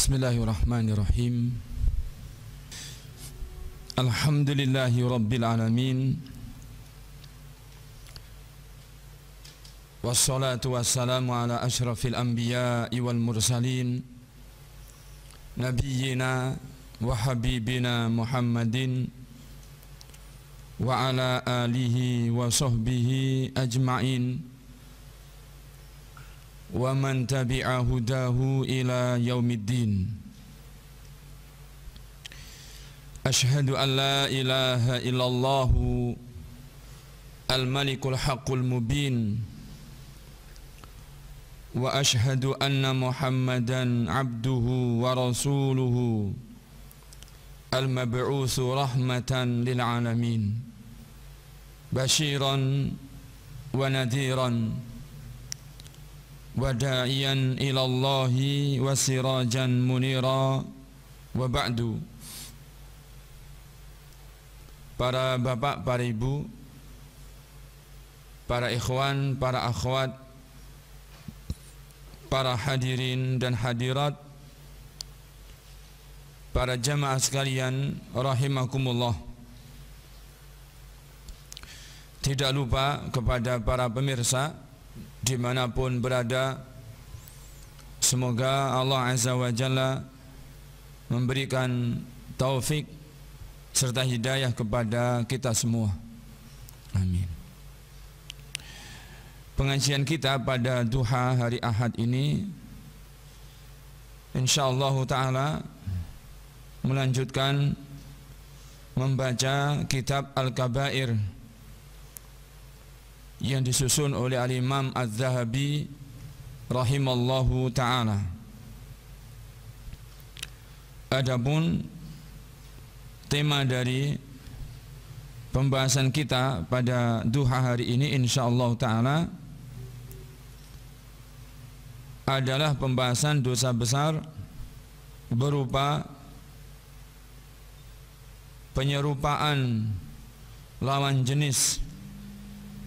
بسم الله الرحمن الرحيم الحمد لله رب العالمين والصلاة والسلام على أشرف الأنبياء والمرسلين نبينا وحبيبنا محمد وعلى آله وصحبه أجمعين ومن تبع هداه إلى يوم الدين أشهد أن لا إله إلا الله الملك الحق المبين وأشهد أن محمدا عبده ورسوله المبعوث رحمة للعالمين بشيرا ونذيرا وداعيا إلى الله وسراجا منيرا وبعد Para bapak, para ibu, para ikhwan, para akhwat, para hadirin dan hadirat, para jamaah sekalian, rahimakumullah. Tidak lupa kepada para pemirsa, dimanapun berada Semoga Allah Azza wa Jalla memberikan taufik serta hidayah kepada kita semua. Amin. Pengajian kita pada duha hari Ahad ini insyaallah taala melanjutkan membaca kitab Al-Kabair yang disusun oleh al-Imam Az-Zahabi rahimallahu taala. Adapun tema dari pembahasan kita pada duha hari ini insyaallah taala adalah pembahasan dosa besar berupa penyerupaan lawan jenis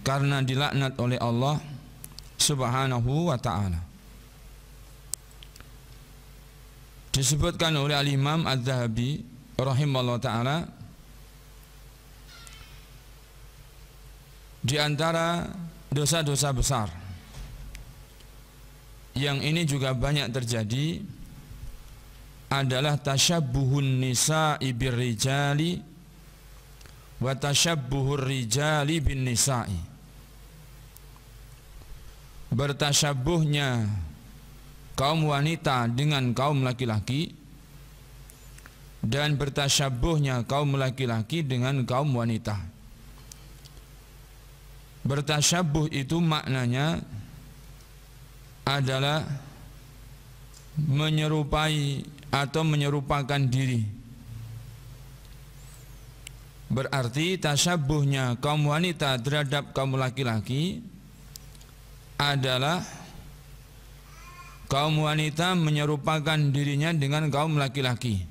karena dilaknat oleh Allah Subhanahu wa taala. Disebutkan oleh Al-Imam Az-Zahabi rahimallahu taala di antara dosa-dosa besar yang ini juga banyak terjadi adalah tasyabbuhun nisa'i birrijali wa tasyabbuhur rijali bin nisa'i bertasyabuhnya kaum wanita dengan kaum laki-laki dan bertasyabuhnya kaum laki-laki dengan kaum wanita. Bertasyabuh itu maknanya adalah menyerupai atau menyerupakan diri. Berarti tasyabuhnya kaum wanita terhadap kaum laki-laki adalah kaum wanita menyerupakan dirinya dengan kaum laki-laki.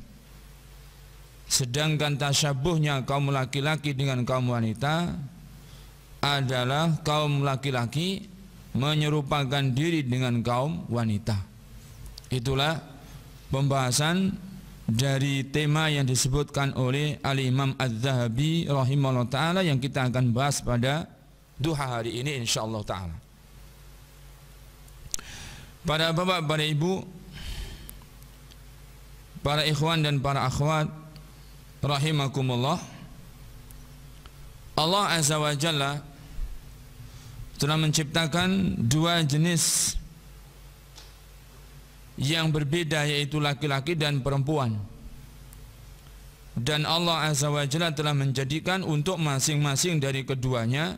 Sedangkan tasyabuhnya kaum laki-laki dengan kaum wanita adalah kaum laki-laki menyerupakan diri dengan kaum wanita. Itulah pembahasan dari tema yang disebutkan oleh Al-Imam Az-Zahabi rahimahullah taala yang kita akan bahas pada duha hari ini insyaallah taala. Para bapak, para ibu, para ikhwan dan para akhwat rahimakumullah. Allah Azza wa Jalla telah menciptakan dua jenis yang berbeda yaitu laki-laki dan perempuan. Dan Allah Azza wa Jalla telah menjadikan untuk masing-masing dari keduanya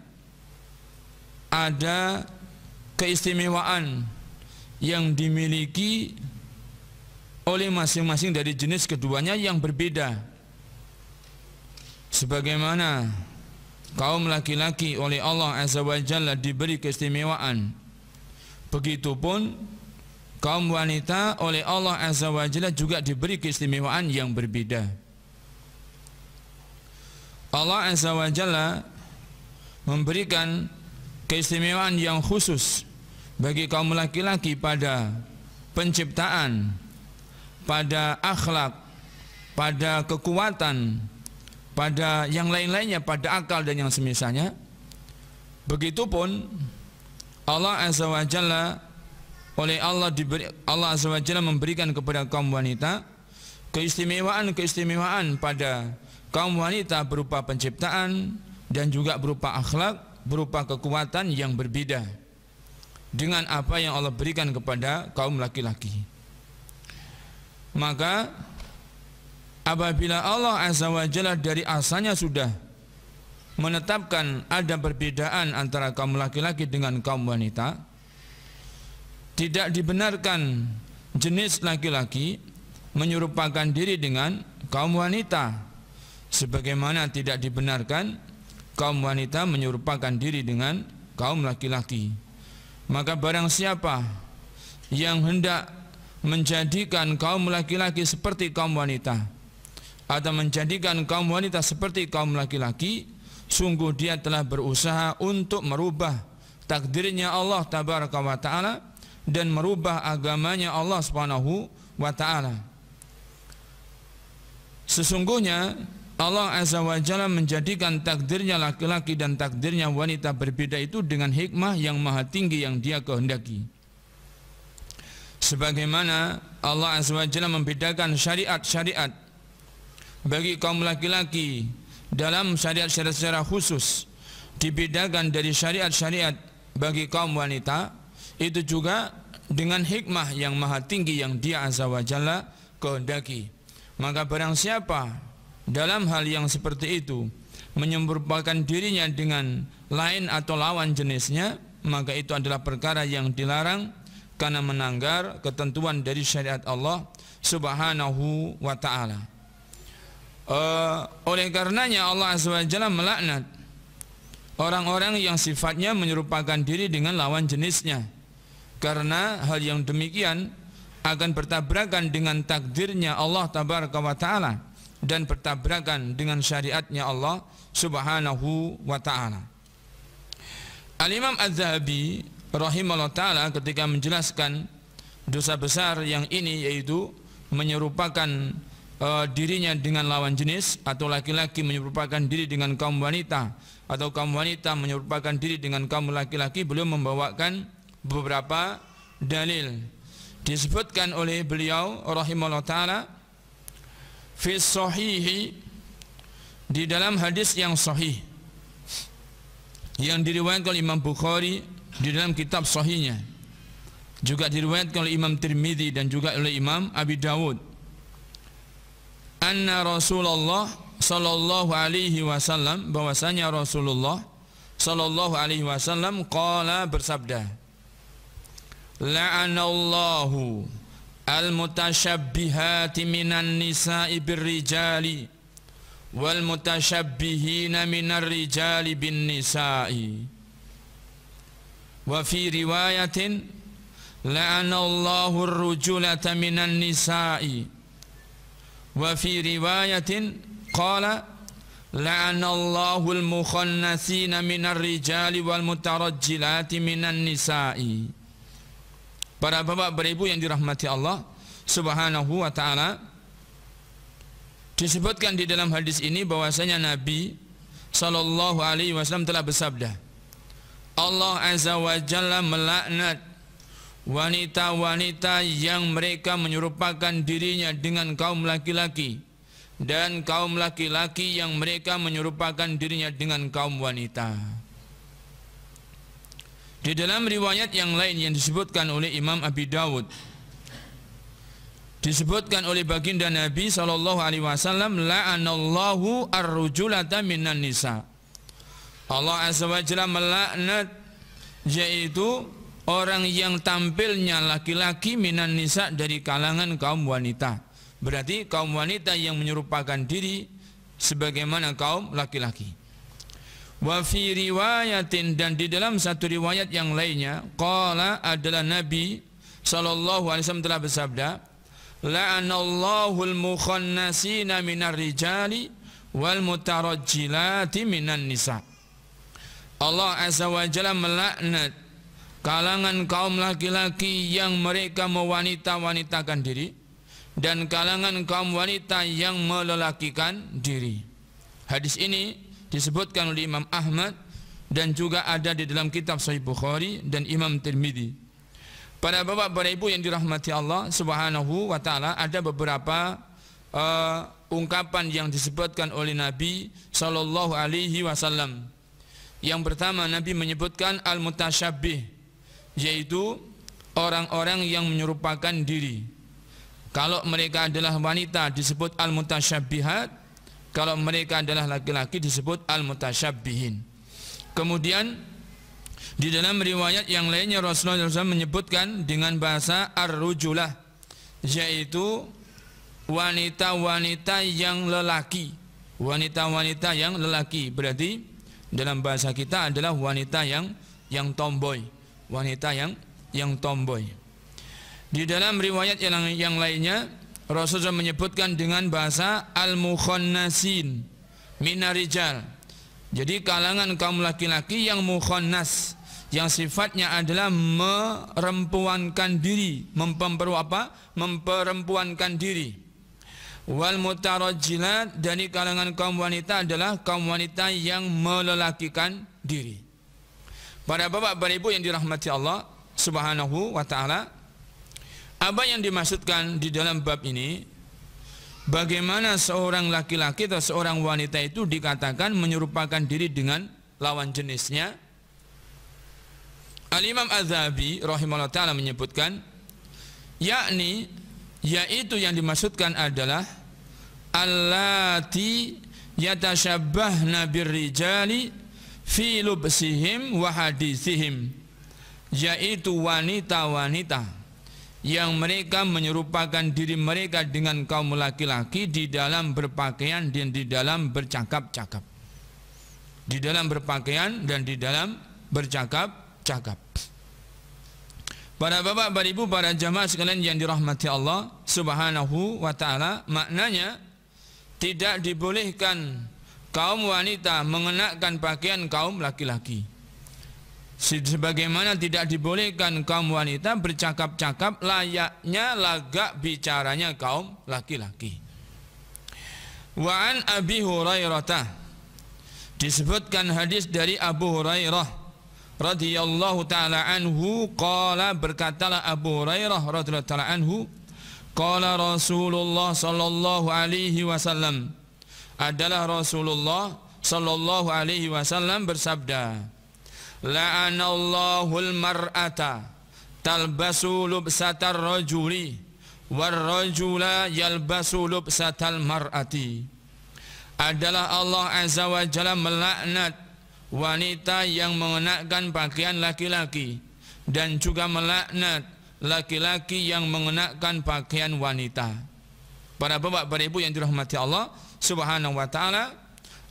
ada keistimewaan yang dimiliki oleh masing-masing dari jenis keduanya yang berbeda sebagaimana kaum laki-laki oleh Allah Azza wa Jalla diberi keistimewaan begitupun kaum wanita oleh Allah Azza wa Jalla juga diberi keistimewaan yang berbeda Allah Azza wa Jalla memberikan keistimewaan yang khusus bagi kaum laki-laki pada penciptaan, pada akhlak, pada kekuatan, pada yang lain-lainnya, pada akal dan yang semisalnya. Begitupun Allah Azza wa Jalla oleh Allah diberi Allah Azza wa Jalla memberikan kepada kaum wanita keistimewaan-keistimewaan pada kaum wanita berupa penciptaan dan juga berupa akhlak, berupa kekuatan yang berbeda dengan apa yang Allah berikan kepada kaum laki-laki. Maka apabila Allah Azza wa Jalla dari asalnya sudah menetapkan ada perbedaan antara kaum laki-laki dengan kaum wanita, tidak dibenarkan jenis laki-laki menyerupakan diri dengan kaum wanita sebagaimana tidak dibenarkan kaum wanita menyerupakan diri dengan kaum laki-laki. Maka barang siapa yang hendak menjadikan kaum laki-laki seperti kaum wanita atau menjadikan kaum wanita seperti kaum laki-laki, sungguh dia telah berusaha untuk merubah takdirnya Allah tabaraka wa taala dan merubah agamanya Allah Subhanahu wa taala. Sesungguhnya Allah Azza wa Jalla menjadikan takdirnya laki-laki dan takdirnya wanita berbeda itu dengan hikmah yang maha tinggi yang dia kehendaki. Sebagaimana Allah Azza wa Jalla membedakan syariat-syariat bagi kaum laki-laki dalam syariat-syariat secara khusus dibedakan dari syariat-syariat bagi kaum wanita itu juga dengan hikmah yang maha tinggi yang dia Azza wa Jalla kehendaki. Maka barang siapa dalam hal yang seperti itu menyempurnakan dirinya dengan lain atau lawan jenisnya maka itu adalah perkara yang dilarang karena menanggar ketentuan dari syariat Allah Subhanahu wa taala. e, oleh karenanya Allah Azza wa Jalla melaknat orang-orang yang sifatnya menyerupakan diri dengan lawan jenisnya. Karena hal yang demikian akan bertabrakan dengan takdirnya Allah Tabaraka wa taala dan bertabrakan dengan syariatnya Allah Subhanahu wa taala. Al-Imam Az-Zahabi rahimahullah taala ketika menjelaskan dosa besar yang ini yaitu menyerupakan e, dirinya dengan lawan jenis atau laki-laki menyerupakan diri dengan kaum wanita atau kaum wanita menyerupakan diri dengan kaum laki-laki beliau membawakan beberapa dalil disebutkan oleh beliau rahimahullah taala fi sahihi di dalam hadis yang sahih yang diriwayatkan oleh Imam Bukhari di dalam kitab sahihnya juga diriwayatkan oleh Imam Tirmidzi dan juga oleh Imam Abi Dawud anna Rasulullah sallallahu alaihi wasallam bahwasanya Rasulullah sallallahu alaihi wasallam qala bersabda la'anallahu المتشبهات من النساء بالرجال والمتشبهين من الرجال بالنساء وفي رواية لعن الله الرجلة من النساء وفي رواية قال لعن الله المخنثين من الرجال والمترجلات من النساء Para bapak beribu yang dirahmati Allah Subhanahu wa taala disebutkan di dalam hadis ini bahwasanya Nabi sallallahu alaihi wasallam telah bersabda Allah azza wa jalla melaknat wanita-wanita yang mereka menyerupakan dirinya dengan kaum laki-laki dan kaum laki-laki yang mereka menyerupakan dirinya dengan kaum wanita. Di dalam riwayat yang lain yang disebutkan oleh Imam Abi Dawud disebutkan oleh baginda Nabi sallallahu alaihi wasallam la'anallahu ar-rujulata minan nisa. Allah azza wa jalla melaknat yaitu orang yang tampilnya laki-laki minan nisa dari kalangan kaum wanita. Berarti kaum wanita yang menyerupakan diri sebagaimana kaum laki-laki. Wa fi riwayatin dan di dalam satu riwayat yang lainnya qala adalah Nabi sallallahu alaihi wasallam telah bersabda la'anallahu al-mukhannasina minar rijali wal mutarajjilati minan nisa Allah azza wa jalla melaknat kalangan kaum laki-laki yang mereka mewanita-wanitakan diri dan kalangan kaum wanita yang melelakikan diri. Hadis ini disebutkan oleh Imam Ahmad dan juga ada di dalam kitab Sahih Bukhari dan Imam Tirmidzi. pada bapak para ibu yang dirahmati Allah Subhanahu wa taala ada beberapa uh, ungkapan yang disebutkan oleh Nabi sallallahu alaihi wasallam. Yang pertama Nabi menyebutkan al-mutasyabbih yaitu orang-orang yang menyerupakan diri. Kalau mereka adalah wanita disebut al mutasyabbihat kalau mereka adalah laki-laki disebut al-mutasyabbihin. Kemudian di dalam riwayat yang lainnya Rasulullah SAW menyebutkan dengan bahasa ar-rujulah yaitu wanita-wanita yang lelaki. Wanita-wanita yang lelaki berarti dalam bahasa kita adalah wanita yang yang tomboy, wanita yang yang tomboy. Di dalam riwayat yang yang lainnya Rasul SAW menyebutkan dengan bahasa al-mukhannasin minarijal. Jadi kalangan kaum laki-laki yang mukhannas yang sifatnya adalah merempuankan diri, memperempu apa? Memperempuankan diri. Wal mutarajilat dari kalangan kaum wanita adalah kaum wanita yang melelakikan diri. Para bapak, para ibu yang dirahmati Allah Subhanahu wa taala, apa yang dimaksudkan di dalam bab ini? Bagaimana seorang laki-laki atau seorang wanita itu dikatakan menyerupakan diri dengan lawan jenisnya? Al-Imam Az-Zahabi rahimahullah taala menyebutkan yakni yaitu yang dimaksudkan adalah allati yatashabbahna birrijali fi lubsihim wa hadisihim yaitu wanita-wanita yang mereka menyerupakan diri mereka dengan kaum laki-laki di dalam berpakaian dan di dalam bercakap-cakap. Di dalam berpakaian dan di dalam bercakap-cakap. Para bapak, para ibu, para jamaah sekalian yang dirahmati Allah Subhanahu wa taala, maknanya tidak dibolehkan kaum wanita mengenakan pakaian kaum laki-laki. Sebagaimana tidak dibolehkan kaum wanita bercakap-cakap layaknya lagak bicaranya kaum laki-laki. Wan Abi Hurairah disebutkan hadis dari Abu Hurairah radhiyallahu taala anhu qala berkatalah Abu Hurairah radhiyallahu taala anhu qala Rasulullah sallallahu alaihi wasallam adalah Rasulullah sallallahu alaihi wasallam bersabda la'anallahul mar'ata talbasu lubsatar rajuli war rajula yalbasu lubsatal mar'ati adalah Allah Azza wa Jalla melaknat wanita yang mengenakan pakaian laki-laki dan juga melaknat laki-laki yang mengenakan pakaian wanita. Para bapak, para ibu yang dirahmati Allah Subhanahu wa taala,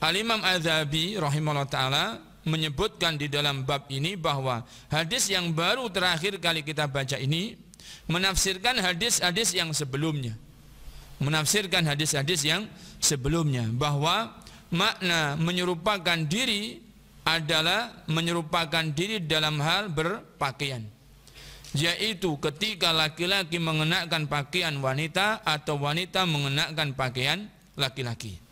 Al Imam Adzabi rahimahullah taala menyebutkan di dalam bab ini bahwa hadis yang baru terakhir kali kita baca ini menafsirkan hadis-hadis yang sebelumnya menafsirkan hadis-hadis yang sebelumnya bahwa makna menyerupakan diri adalah menyerupakan diri dalam hal berpakaian yaitu ketika laki-laki mengenakan pakaian wanita atau wanita mengenakan pakaian laki-laki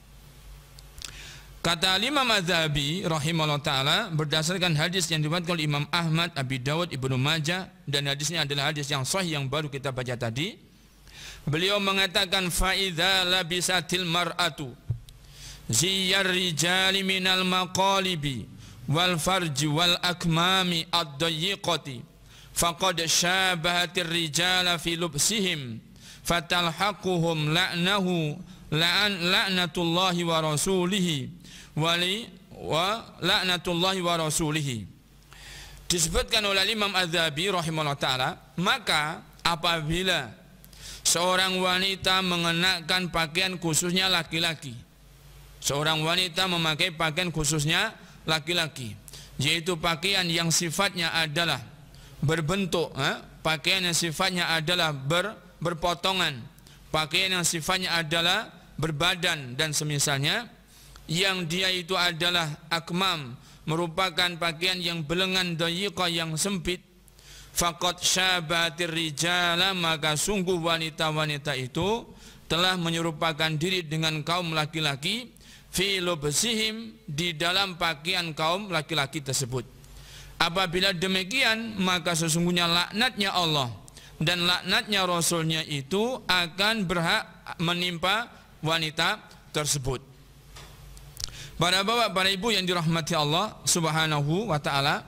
Kata Imam Madzhabi, rahimahullah ta'ala berdasarkan hadis yang dibuatkan oleh Imam Ahmad, Abi Dawud, Ibnu Majah dan hadisnya adalah hadis yang sahih yang baru kita baca tadi. Beliau mengatakan faidha labisatil mar'atu ziyar rijali minal maqalibi wal farji wal akmami ad-dayyiqati faqad syabahatir rijala fi lubsihim fatalhaquhum la'nahu la'an la'natullahi wa rasulihi wali wa laknatullahi wa rasulihi disebutkan oleh Imam Az-Zahabi rahimahullah taala maka apabila seorang wanita mengenakan pakaian khususnya laki-laki seorang wanita memakai pakaian khususnya laki-laki yaitu pakaian yang sifatnya adalah berbentuk eh? pakaian yang sifatnya adalah ber, berpotongan pakaian yang sifatnya adalah berbadan dan semisalnya yang dia itu adalah akmam merupakan pakaian yang belengan dayiqah yang sempit Fakot syabatir rijala maka sungguh wanita-wanita itu telah menyerupakan diri dengan kaum laki-laki filobesihim di dalam pakaian kaum laki-laki tersebut. Apabila demikian maka sesungguhnya laknatnya Allah dan laknatnya Rasulnya itu akan berhak menimpa wanita tersebut. Para bapak, para ibu yang dirahmati Allah Subhanahu wa taala,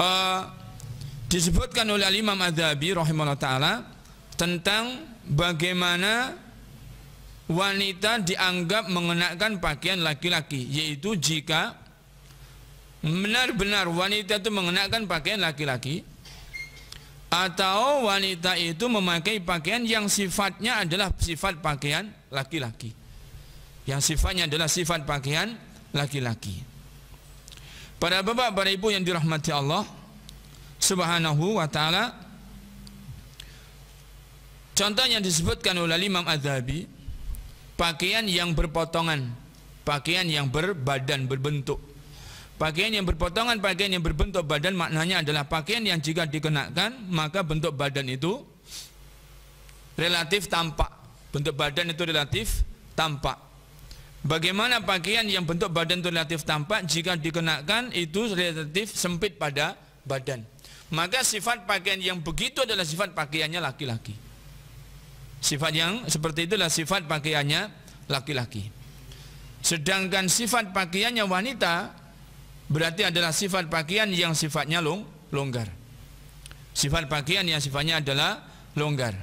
uh, disebutkan oleh Imam Adhabi rahimahullah taala tentang bagaimana wanita dianggap mengenakan pakaian laki-laki, yaitu jika benar-benar wanita itu mengenakan pakaian laki-laki atau wanita itu memakai pakaian yang sifatnya adalah sifat pakaian laki-laki. Yang sifatnya adalah sifat pakaian laki-laki. Para bapak, para ibu yang dirahmati Allah Subhanahu wa taala Contoh yang disebutkan oleh Imam Adzhabi pakaian yang berpotongan, pakaian yang berbadan berbentuk. Pakaian yang berpotongan, pakaian yang berbentuk badan maknanya adalah pakaian yang jika dikenakan maka bentuk badan itu relatif tampak. Bentuk badan itu relatif tampak. Bagaimana pakaian yang bentuk badan itu relatif tampak jika dikenakan itu relatif sempit pada badan. Maka sifat pakaian yang begitu adalah sifat pakaiannya laki-laki. Sifat yang seperti itulah sifat pakaiannya laki-laki. Sedangkan sifat pakaiannya wanita berarti adalah sifat pakaian yang sifatnya long, longgar. Sifat pakaian yang sifatnya adalah longgar.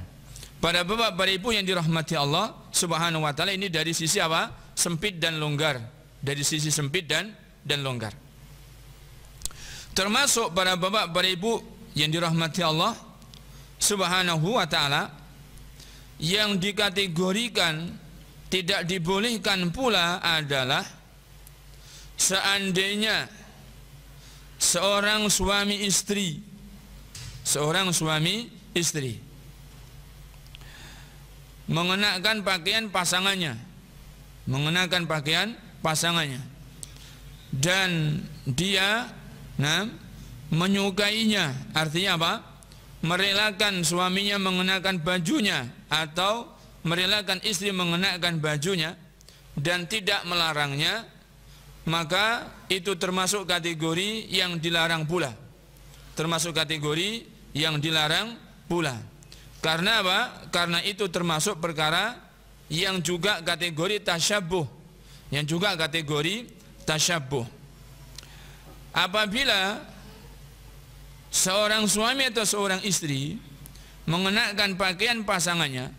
Para bapak, para ibu yang dirahmati Allah Subhanahu wa taala ini dari sisi apa? sempit dan longgar dari sisi sempit dan dan longgar termasuk para bapak para ibu yang dirahmati Allah subhanahu wa ta'ala yang dikategorikan tidak dibolehkan pula adalah seandainya seorang suami istri seorang suami istri mengenakan pakaian pasangannya mengenakan pakaian pasangannya dan dia nah, menyukainya artinya apa merelakan suaminya mengenakan bajunya atau merelakan istri mengenakan bajunya dan tidak melarangnya maka itu termasuk kategori yang dilarang pula termasuk kategori yang dilarang pula karena apa karena itu termasuk perkara yang juga kategori tasyabuh yang juga kategori tasyabuh apabila seorang suami atau seorang istri mengenakan pakaian pasangannya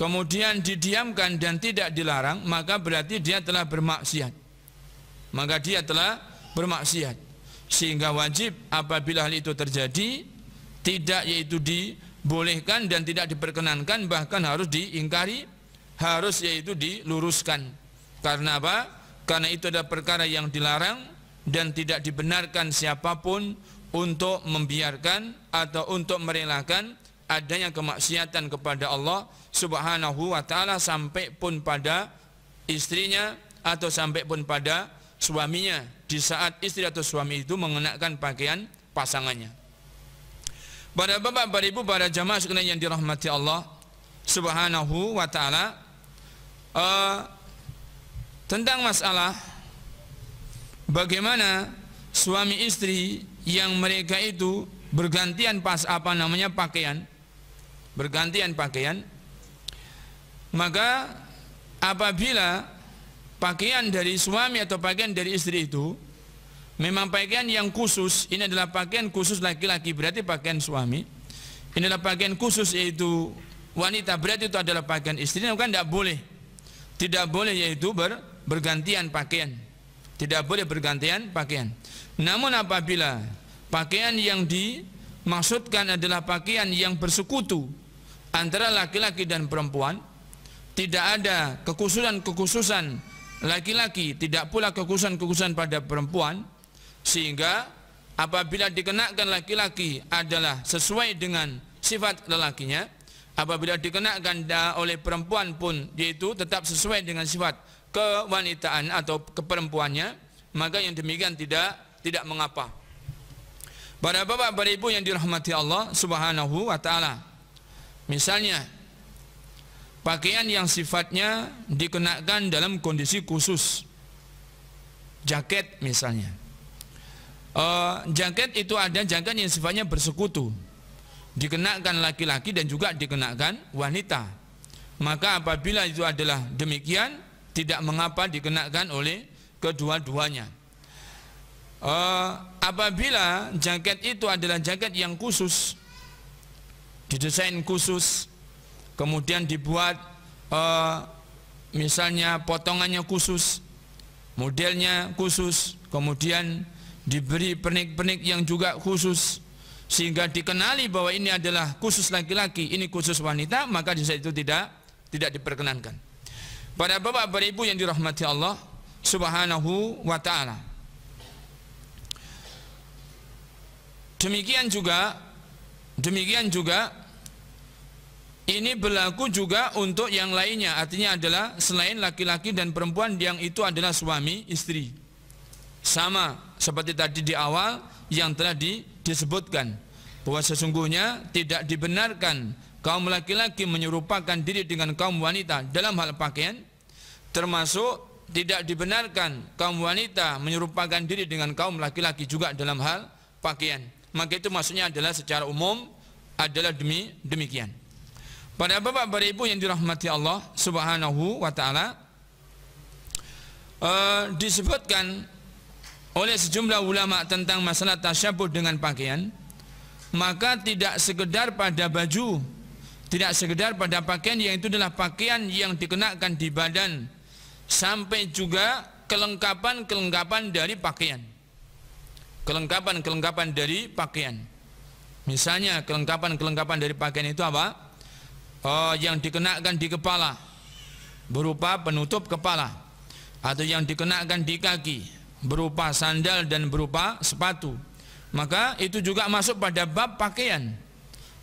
kemudian didiamkan dan tidak dilarang maka berarti dia telah bermaksiat maka dia telah bermaksiat sehingga wajib apabila hal itu terjadi tidak yaitu dibolehkan dan tidak diperkenankan bahkan harus diingkari harus yaitu diluruskan. Karena apa? Karena itu ada perkara yang dilarang dan tidak dibenarkan siapapun untuk membiarkan atau untuk merelakan adanya kemaksiatan kepada Allah Subhanahu wa taala sampai pun pada istrinya atau sampai pun pada suaminya di saat istri atau suami itu mengenakan pakaian pasangannya. Pada bapak, para ibu, para jamaah sekalian yang dirahmati Allah Subhanahu wa taala, uh, tentang masalah bagaimana suami istri yang mereka itu bergantian pas apa namanya pakaian bergantian pakaian maka apabila pakaian dari suami atau pakaian dari istri itu memang pakaian yang khusus ini adalah pakaian khusus laki-laki berarti pakaian suami ini adalah pakaian khusus yaitu wanita berarti itu adalah pakaian istri maka tidak boleh tidak boleh yaitu ber, bergantian pakaian. Tidak boleh bergantian pakaian. Namun apabila pakaian yang dimaksudkan adalah pakaian yang bersekutu antara laki-laki dan perempuan, tidak ada kekhususan-kekhususan laki-laki, tidak pula kekhususan-kekhususan pada perempuan, sehingga apabila dikenakan laki-laki adalah sesuai dengan sifat lelakinya, apabila dikenakan oleh perempuan pun yaitu tetap sesuai dengan sifat kewanitaan atau keperempuannya maka yang demikian tidak tidak mengapa para bapak para ibu yang dirahmati Allah subhanahu wa ta'ala misalnya pakaian yang sifatnya dikenakan dalam kondisi khusus jaket misalnya uh, jaket itu ada jaket yang sifatnya bersekutu dikenakan laki-laki dan juga dikenakan wanita maka apabila itu adalah demikian tidak mengapa dikenakan oleh kedua-duanya uh, apabila jaket itu adalah jaket yang khusus didesain khusus kemudian dibuat uh, misalnya potongannya khusus modelnya khusus kemudian diberi pernik-pernik yang juga khusus sehingga dikenali bahwa ini adalah khusus laki-laki, ini khusus wanita, maka jasa itu tidak tidak diperkenankan. Para bapak para ibu yang dirahmati Allah Subhanahu wa taala. Demikian juga demikian juga ini berlaku juga untuk yang lainnya artinya adalah selain laki-laki dan perempuan yang itu adalah suami istri sama seperti tadi di awal yang telah di disebutkan bahwa sesungguhnya tidak dibenarkan kaum laki-laki menyerupakan diri dengan kaum wanita dalam hal pakaian termasuk tidak dibenarkan kaum wanita menyerupakan diri dengan kaum laki-laki juga dalam hal pakaian maka itu maksudnya adalah secara umum adalah demi demikian pada bapak para ibu yang dirahmati Allah subhanahu wa ta'ala eh, disebutkan oleh sejumlah ulama tentang masalah tasyabuh dengan pakaian maka tidak sekedar pada baju tidak sekedar pada pakaian yang itu adalah pakaian yang dikenakan di badan sampai juga kelengkapan-kelengkapan dari pakaian kelengkapan-kelengkapan dari pakaian misalnya kelengkapan-kelengkapan dari pakaian itu apa? Oh, yang dikenakan di kepala berupa penutup kepala atau yang dikenakan di kaki berupa sandal dan berupa sepatu maka itu juga masuk pada bab pakaian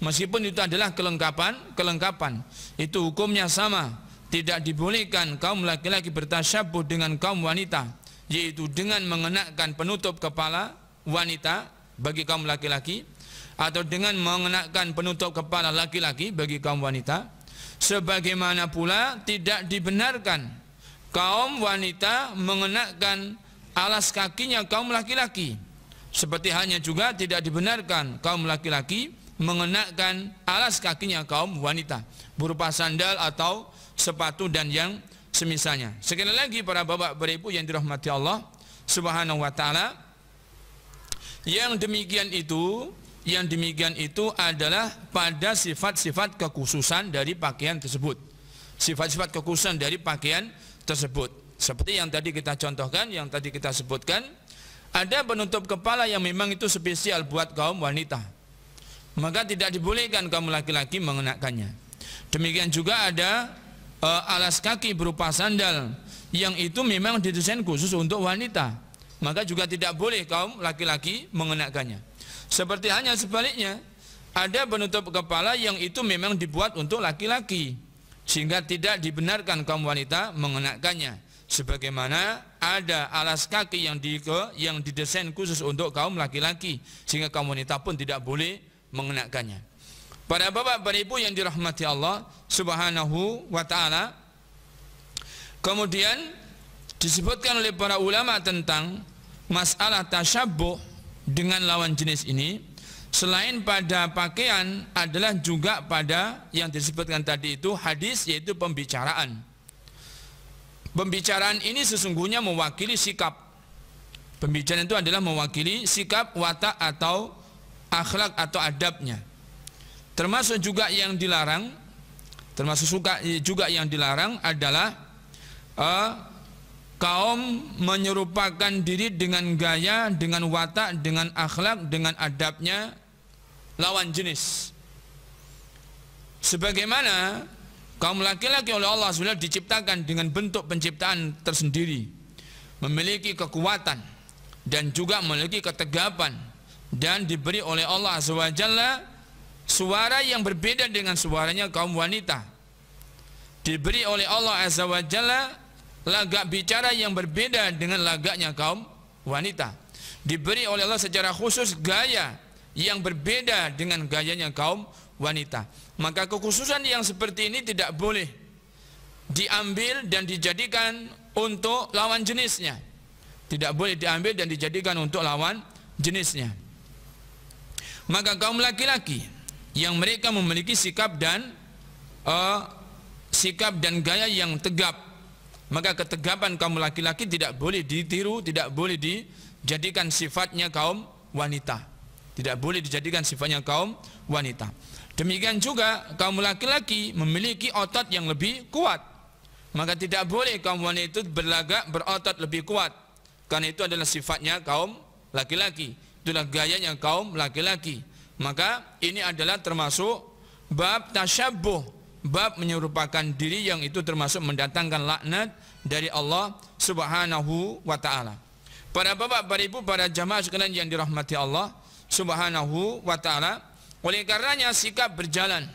meskipun itu adalah kelengkapan kelengkapan itu hukumnya sama tidak dibolehkan kaum laki-laki bertasyabuh dengan kaum wanita yaitu dengan mengenakan penutup kepala wanita bagi kaum laki-laki atau dengan mengenakan penutup kepala laki-laki bagi kaum wanita sebagaimana pula tidak dibenarkan kaum wanita mengenakan alas kakinya kaum laki-laki. Seperti halnya juga tidak dibenarkan kaum laki-laki mengenakan alas kakinya kaum wanita berupa sandal atau sepatu dan yang semisalnya. Sekali lagi para bapak beribu yang dirahmati Allah Subhanahu wa taala yang demikian itu yang demikian itu adalah pada sifat-sifat kekhususan dari pakaian tersebut. Sifat-sifat kekhususan dari pakaian tersebut. Seperti yang tadi kita contohkan, yang tadi kita sebutkan, ada penutup kepala yang memang itu spesial buat kaum wanita. Maka tidak dibolehkan kaum laki-laki mengenakannya. Demikian juga ada e, alas kaki berupa sandal yang itu memang didesain khusus untuk wanita. Maka juga tidak boleh kaum laki-laki mengenakannya. Seperti hanya sebaliknya, ada penutup kepala yang itu memang dibuat untuk laki-laki sehingga tidak dibenarkan kaum wanita mengenakannya sebagaimana ada alas kaki yang di yang didesain khusus untuk kaum laki-laki sehingga kaum wanita pun tidak boleh mengenakannya. Para bapak dan ibu yang dirahmati Allah Subhanahu wa taala. Kemudian disebutkan oleh para ulama tentang masalah tasyabuh dengan lawan jenis ini selain pada pakaian adalah juga pada yang disebutkan tadi itu hadis yaitu pembicaraan Pembicaraan ini sesungguhnya mewakili sikap. Pembicaraan itu adalah mewakili sikap, watak atau akhlak atau adabnya. Termasuk juga yang dilarang, termasuk suka juga yang dilarang adalah uh, kaum menyerupakan diri dengan gaya, dengan watak, dengan akhlak, dengan adabnya lawan jenis. Sebagaimana Kaum laki-laki oleh Allah SWT diciptakan dengan bentuk penciptaan tersendiri, memiliki kekuatan dan juga memiliki ketegapan dan diberi oleh Allah SWT suara yang berbeda dengan suaranya kaum wanita. Diberi oleh Allah Azza wa lagak bicara yang berbeda dengan lagaknya kaum wanita. Diberi oleh Allah secara khusus gaya yang berbeda dengan gayanya kaum wanita. Maka kekhususan yang seperti ini tidak boleh diambil dan dijadikan untuk lawan jenisnya. Tidak boleh diambil dan dijadikan untuk lawan jenisnya. Maka kaum laki-laki yang mereka memiliki sikap dan uh, sikap dan gaya yang tegap, maka ketegapan kaum laki-laki tidak boleh ditiru, tidak boleh dijadikan sifatnya kaum wanita. Tidak boleh dijadikan sifatnya kaum wanita. Demikian juga kaum laki-laki memiliki otot yang lebih kuat. Maka tidak boleh kaum wanita itu berlagak berotot lebih kuat. Karena itu adalah sifatnya kaum laki-laki. Itulah gayanya kaum laki-laki. Maka ini adalah termasuk bab tasyabuh. Bab menyerupakan diri yang itu termasuk mendatangkan laknat dari Allah subhanahu wa ta'ala. Para bapak, para ibu, para jamaah sekalian yang dirahmati Allah subhanahu wa ta'ala oleh karenanya sikap berjalan,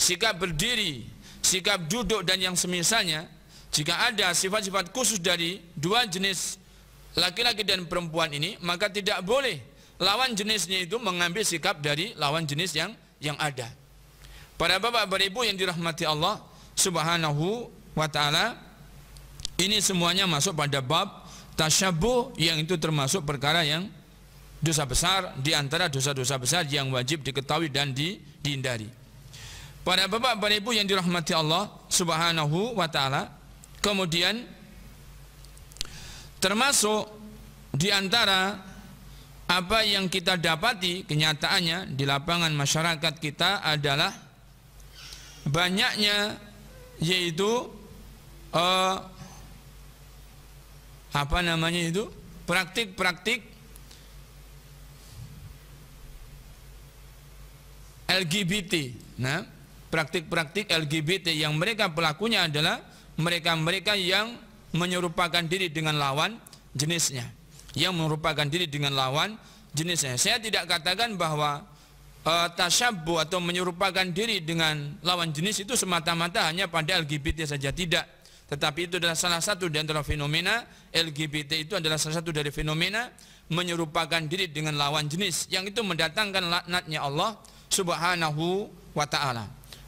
sikap berdiri, sikap duduk dan yang semisalnya jika ada sifat-sifat khusus dari dua jenis laki-laki dan perempuan ini maka tidak boleh lawan jenisnya itu mengambil sikap dari lawan jenis yang yang ada. Para bapak dan ibu yang dirahmati Allah Subhanahu wa taala ini semuanya masuk pada bab tasyabbuh yang itu termasuk perkara yang dosa besar di antara dosa-dosa besar yang wajib diketahui dan dihindari. Para bapak para ibu yang dirahmati Allah Subhanahu wa taala, kemudian termasuk di antara apa yang kita dapati kenyataannya di lapangan masyarakat kita adalah banyaknya yaitu uh, apa namanya itu praktik-praktik LGBT nah praktik-praktik LGBT yang mereka pelakunya adalah mereka-mereka yang menyerupakan diri dengan lawan jenisnya yang merupakan diri dengan lawan jenisnya saya tidak katakan bahwa e, eh, tasyabu atau menyerupakan diri dengan lawan jenis itu semata-mata hanya pada LGBT saja tidak tetapi itu adalah salah satu di antara fenomena LGBT itu adalah salah satu dari fenomena menyerupakan diri dengan lawan jenis yang itu mendatangkan laknatnya Allah subhanahu wa ta'ala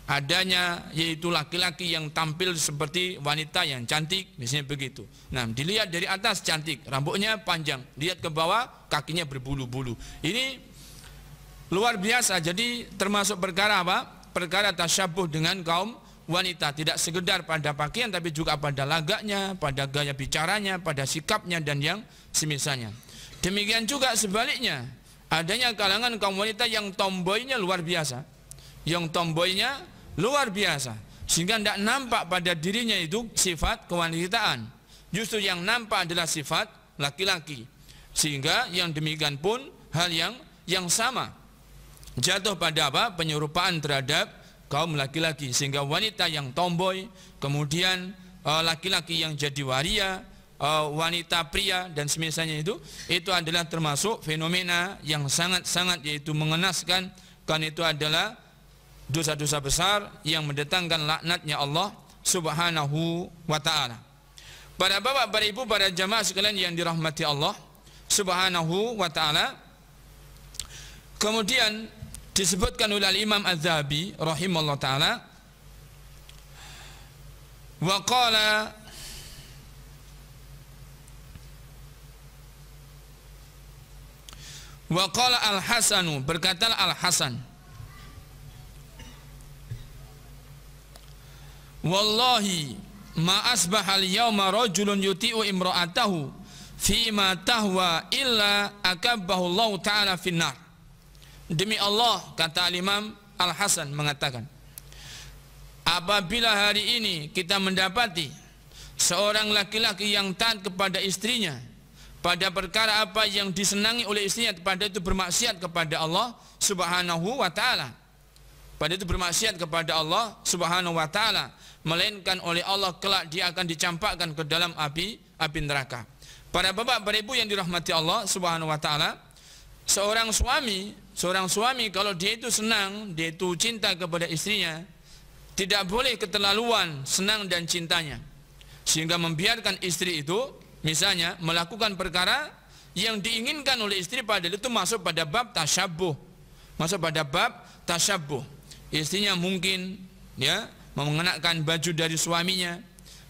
adanya yaitu laki-laki yang tampil seperti wanita yang cantik misalnya begitu nah dilihat dari atas cantik rambutnya panjang lihat ke bawah kakinya berbulu-bulu ini luar biasa jadi termasuk perkara apa perkara tasyabuh dengan kaum wanita tidak sekedar pada pakaian tapi juga pada lagaknya pada gaya bicaranya pada sikapnya dan yang semisalnya demikian juga sebaliknya adanya kalangan kaum wanita yang tomboynya luar biasa yang tomboynya luar biasa sehingga tidak nampak pada dirinya itu sifat kewanitaan justru yang nampak adalah sifat laki-laki sehingga yang demikian pun hal yang yang sama jatuh pada apa penyerupaan terhadap kaum laki-laki sehingga wanita yang tomboy kemudian eh, laki-laki yang jadi waria Eh, wanita pria dan semisalnya itu itu adalah termasuk fenomena yang sangat-sangat yaitu mengenaskan karena itu adalah dosa-dosa besar yang mendatangkan laknatnya Allah Subhanahu wa taala. bapak, para ibu, para jamaah sekalian yang dirahmati Allah Subhanahu wa taala. Kemudian disebutkan oleh Imam Az-Zahabi rahimallahu taala wa qala Waqala al-Hasanu, berkata al-Hasan. Wallahi ma al yawma rajulun yuti'u imra'atahu fi ma tahwa illa akabbahu Allah taala finnar. Demi Allah kata Al-Imam Al-Hasan mengatakan Apabila hari ini kita mendapati seorang laki-laki yang taat kepada istrinya pada perkara apa yang disenangi oleh istrinya pada itu bermaksiat kepada Allah Subhanahu wa taala. Pada itu bermaksiat kepada Allah Subhanahu wa taala, melainkan oleh Allah kelak dia akan dicampakkan ke dalam api api neraka. Para bapak, para ibu yang dirahmati Allah Subhanahu wa taala, seorang suami, seorang suami kalau dia itu senang, dia itu cinta kepada istrinya, tidak boleh keterlaluan senang dan cintanya. Sehingga membiarkan istri itu misalnya melakukan perkara yang diinginkan oleh istri padahal itu masuk pada bab tasyabuh masuk pada bab tasyabuh istrinya mungkin ya mengenakan baju dari suaminya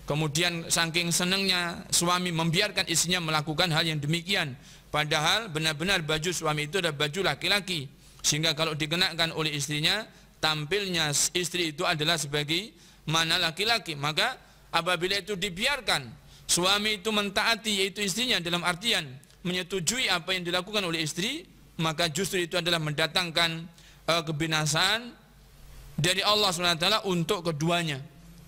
kemudian saking senengnya suami membiarkan istrinya melakukan hal yang demikian padahal benar-benar baju suami itu adalah baju laki-laki sehingga kalau dikenakan oleh istrinya tampilnya istri itu adalah sebagai mana laki-laki maka apabila itu dibiarkan Suami itu mentaati yaitu istrinya dalam artian menyetujui apa yang dilakukan oleh istri, maka justru itu adalah mendatangkan uh, kebinasaan dari Allah SWT untuk keduanya,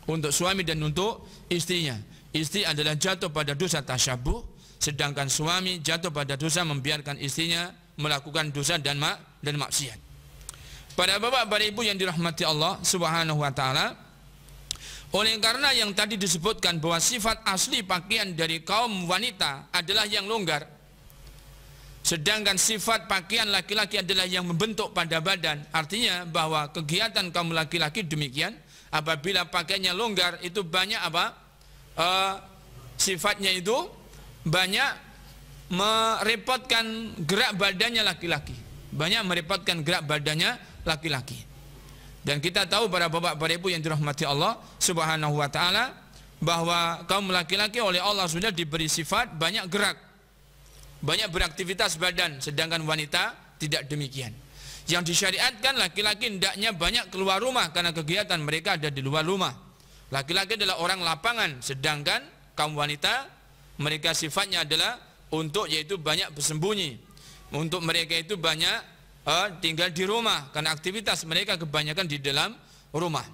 untuk suami dan untuk istrinya. Istri adalah jatuh pada dosa tasyabuh, sedangkan suami jatuh pada dosa membiarkan istrinya melakukan dosa dan mak dan maksiat. Para bapak, para ibu yang dirahmati Allah Subhanahu wa taala, oleh karena yang tadi disebutkan bahwa sifat asli pakaian dari kaum wanita adalah yang longgar, sedangkan sifat pakaian laki-laki adalah yang membentuk pada badan. Artinya bahwa kegiatan kaum laki-laki demikian, apabila pakaiannya longgar itu banyak apa? E, sifatnya itu banyak merepotkan gerak badannya laki-laki. Banyak merepotkan gerak badannya laki-laki. Dan kita tahu para bapak para ibu yang dirahmati Allah Subhanahu wa taala bahwa kaum laki-laki oleh Allah sudah diberi sifat banyak gerak. Banyak beraktivitas badan sedangkan wanita tidak demikian. Yang disyariatkan laki-laki hendaknya banyak keluar rumah karena kegiatan mereka ada di luar rumah. Laki-laki adalah orang lapangan sedangkan kaum wanita mereka sifatnya adalah untuk yaitu banyak bersembunyi. Untuk mereka itu banyak uh, tinggal di rumah karena aktivitas mereka kebanyakan di dalam rumah.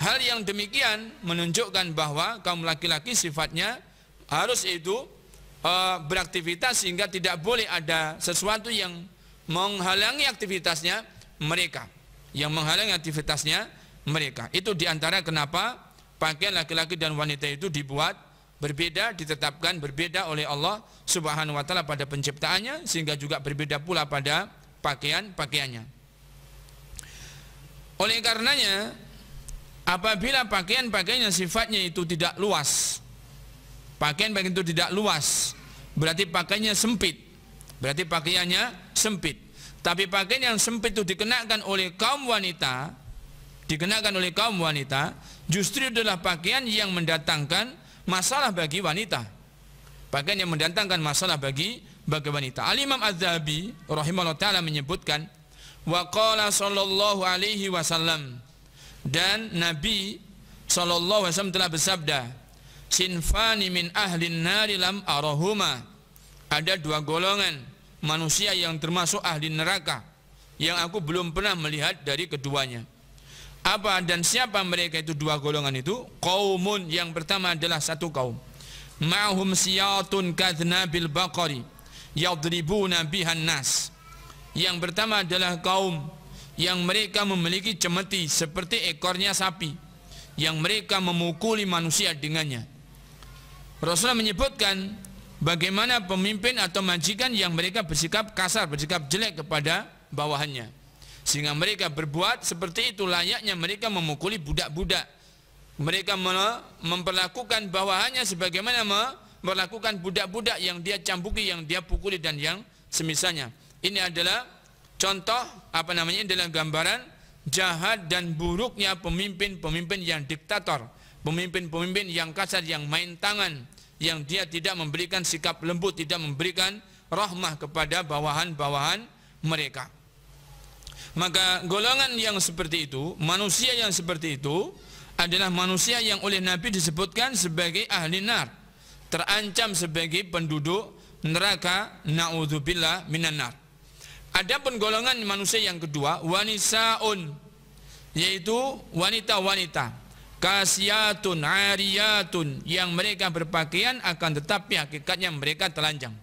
Hal yang demikian menunjukkan bahwa kaum laki-laki sifatnya harus itu uh, beraktivitas sehingga tidak boleh ada sesuatu yang menghalangi aktivitasnya mereka, yang menghalangi aktivitasnya mereka. Itu diantara kenapa pakaian laki-laki dan wanita itu dibuat berbeda, ditetapkan berbeda oleh Allah Subhanahu wa taala pada penciptaannya sehingga juga berbeda pula pada pakaian-pakaiannya. Oleh karenanya, apabila pakaian-pakaiannya sifatnya itu tidak luas, pakaian-pakaian itu tidak luas, berarti pakaiannya sempit. Berarti pakaiannya sempit. Tapi pakaian yang sempit itu dikenakan oleh kaum wanita, dikenakan oleh kaum wanita, justru adalah pakaian yang mendatangkan masalah bagi wanita. Pakaian yang mendatangkan masalah bagi bagi wanita. Al Imam Az-Zahabi rahimahullah taala menyebutkan wa qala sallallahu alaihi wasallam dan Nabi sallallahu alaihi wasallam telah bersabda sinfani min ahli nari lam arahuma ada dua golongan manusia yang termasuk ahli neraka yang aku belum pernah melihat dari keduanya apa dan siapa mereka itu dua golongan itu kaumun yang pertama adalah satu kaum ma'hum siyatun bil baqari yadribuna bihan nas yang pertama adalah kaum yang mereka memiliki cemeti seperti ekornya sapi yang mereka memukuli manusia dengannya Rasulullah menyebutkan bagaimana pemimpin atau majikan yang mereka bersikap kasar bersikap jelek kepada bawahannya sehingga mereka berbuat seperti itu layaknya mereka memukuli budak-budak mereka memperlakukan bawahannya sebagaimana melakukan budak-budak yang dia cambuki, yang dia pukuli dan yang semisalnya. Ini adalah contoh apa namanya adalah gambaran jahat dan buruknya pemimpin-pemimpin yang diktator, pemimpin-pemimpin yang kasar, yang main tangan, yang dia tidak memberikan sikap lembut, tidak memberikan rahmah kepada bawahan-bawahan mereka. Maka golongan yang seperti itu, manusia yang seperti itu adalah manusia yang oleh Nabi disebutkan sebagai ahli nar terancam sebagai penduduk neraka naudzubillah minan Adapun golongan manusia yang kedua wanisaun yaitu wanita-wanita kasiatun ariyatun yang mereka berpakaian akan tetapi hakikatnya mereka telanjang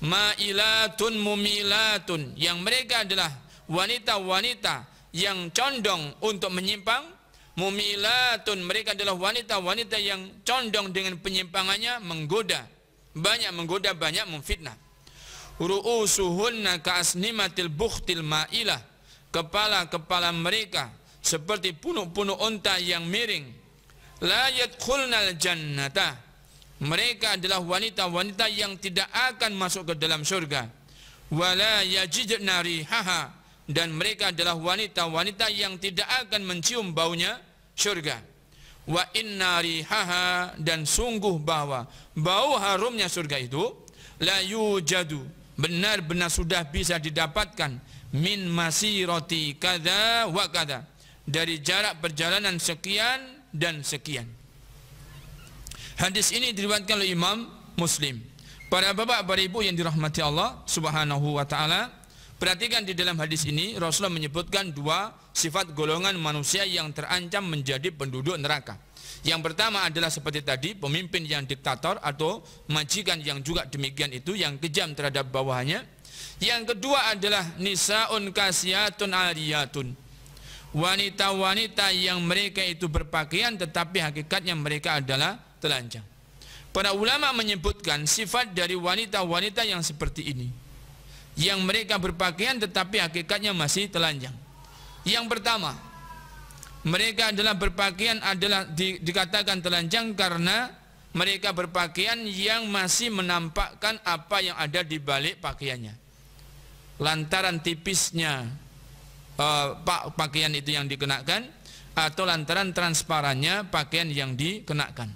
mailatun mumilatun yang mereka adalah wanita-wanita yang condong untuk menyimpang mumilatun mereka adalah wanita-wanita yang condong dengan penyimpangannya menggoda banyak menggoda banyak memfitnah ru'usuhunna ka'asnimatil buhtil ma'ilah kepala-kepala mereka seperti punuk-punuk unta yang miring la yadkhulnal jannata mereka adalah wanita-wanita yang tidak akan masuk ke dalam surga wala yajidna rihaha dan mereka adalah wanita-wanita yang tidak akan mencium baunya surga. Wa inna rihaha dan sungguh bahwa bau harumnya surga itu la yujadu benar-benar sudah bisa didapatkan min masirati kada wa kada dari jarak perjalanan sekian dan sekian. Hadis ini diriwayatkan oleh Imam Muslim. Para bapak, para ibu yang dirahmati Allah Subhanahu wa taala, Perhatikan di dalam hadis ini Rasulullah menyebutkan dua sifat golongan manusia yang terancam menjadi penduduk neraka. Yang pertama adalah seperti tadi pemimpin yang diktator atau majikan yang juga demikian itu yang kejam terhadap bawahannya. Yang kedua adalah nisaun kasiatun aliyatun Wanita-wanita yang mereka itu berpakaian tetapi hakikatnya mereka adalah telanjang. Para ulama menyebutkan sifat dari wanita-wanita yang seperti ini yang mereka berpakaian tetapi hakikatnya masih telanjang. Yang pertama, mereka adalah berpakaian adalah di, dikatakan telanjang karena mereka berpakaian yang masih menampakkan apa yang ada di balik pakaiannya. Lantaran tipisnya uh, pakaian itu yang dikenakan atau lantaran transparannya pakaian yang dikenakan.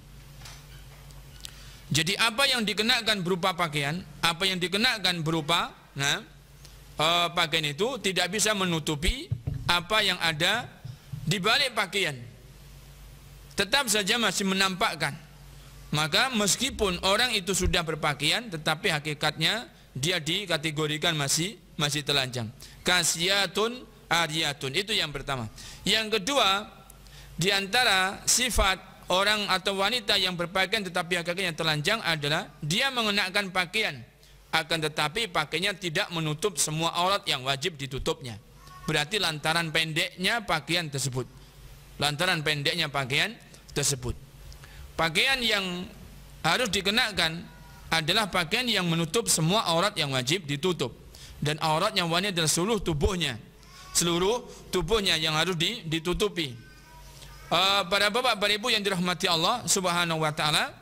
Jadi apa yang dikenakan berupa pakaian, apa yang dikenakan berupa nah, pakaian itu tidak bisa menutupi apa yang ada di balik pakaian. Tetap saja masih menampakkan. Maka meskipun orang itu sudah berpakaian tetapi hakikatnya dia dikategorikan masih masih telanjang. Kasiatun, ariyatun. Itu yang pertama. Yang kedua, di antara sifat orang atau wanita yang berpakaian tetapi hakikatnya telanjang adalah dia mengenakan pakaian akan tetapi pakainya tidak menutup semua aurat yang wajib ditutupnya berarti lantaran pendeknya pakaian tersebut lantaran pendeknya pakaian tersebut pakaian yang harus dikenakan adalah pakaian yang menutup semua aurat yang wajib ditutup dan aurat yang wanita adalah seluruh tubuhnya seluruh tubuhnya yang harus ditutupi uh, para bapak para ibu yang dirahmati Allah subhanahu wa ta'ala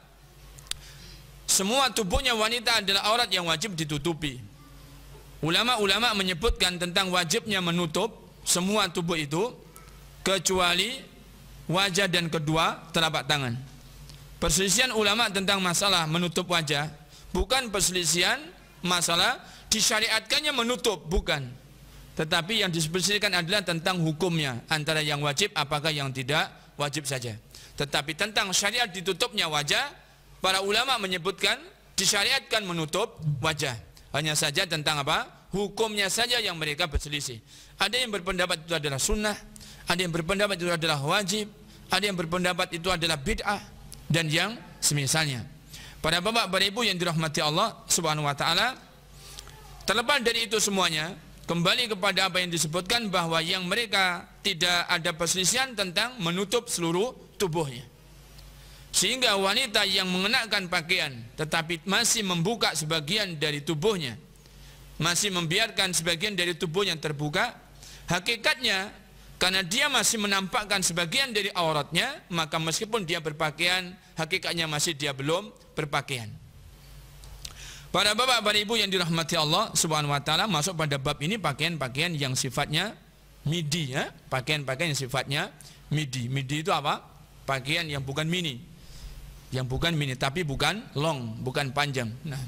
semua tubuhnya wanita adalah aurat yang wajib ditutupi. Ulama-ulama menyebutkan tentang wajibnya menutup semua tubuh itu kecuali wajah dan kedua telapak tangan. Perselisihan ulama tentang masalah menutup wajah bukan perselisihan masalah disyariatkannya menutup bukan. Tetapi yang diperselisihkan adalah tentang hukumnya antara yang wajib apakah yang tidak wajib saja. Tetapi tentang syariat ditutupnya wajah para ulama menyebutkan disyariatkan menutup wajah. Hanya saja tentang apa? Hukumnya saja yang mereka berselisih. Ada yang berpendapat itu adalah sunnah, ada yang berpendapat itu adalah wajib, ada yang berpendapat itu adalah bid'ah dan yang semisalnya. Para bapak, para ibu yang dirahmati Allah Subhanahu wa taala, terlepas dari itu semuanya, kembali kepada apa yang disebutkan bahwa yang mereka tidak ada perselisihan tentang menutup seluruh tubuhnya. Sehingga wanita yang mengenakan pakaian tetapi masih membuka sebagian dari tubuhnya, masih membiarkan sebagian dari tubuhnya terbuka, hakikatnya karena dia masih menampakkan sebagian dari auratnya, maka meskipun dia berpakaian, hakikatnya masih dia belum berpakaian. Para bapak, para ibu yang dirahmati Allah Subhanahu wa taala, masuk pada bab ini pakaian-pakaian yang sifatnya midi ya, pakaian-pakaian yang sifatnya midi. Midi itu apa? Pakaian yang bukan mini yang bukan mini tapi bukan long bukan panjang nah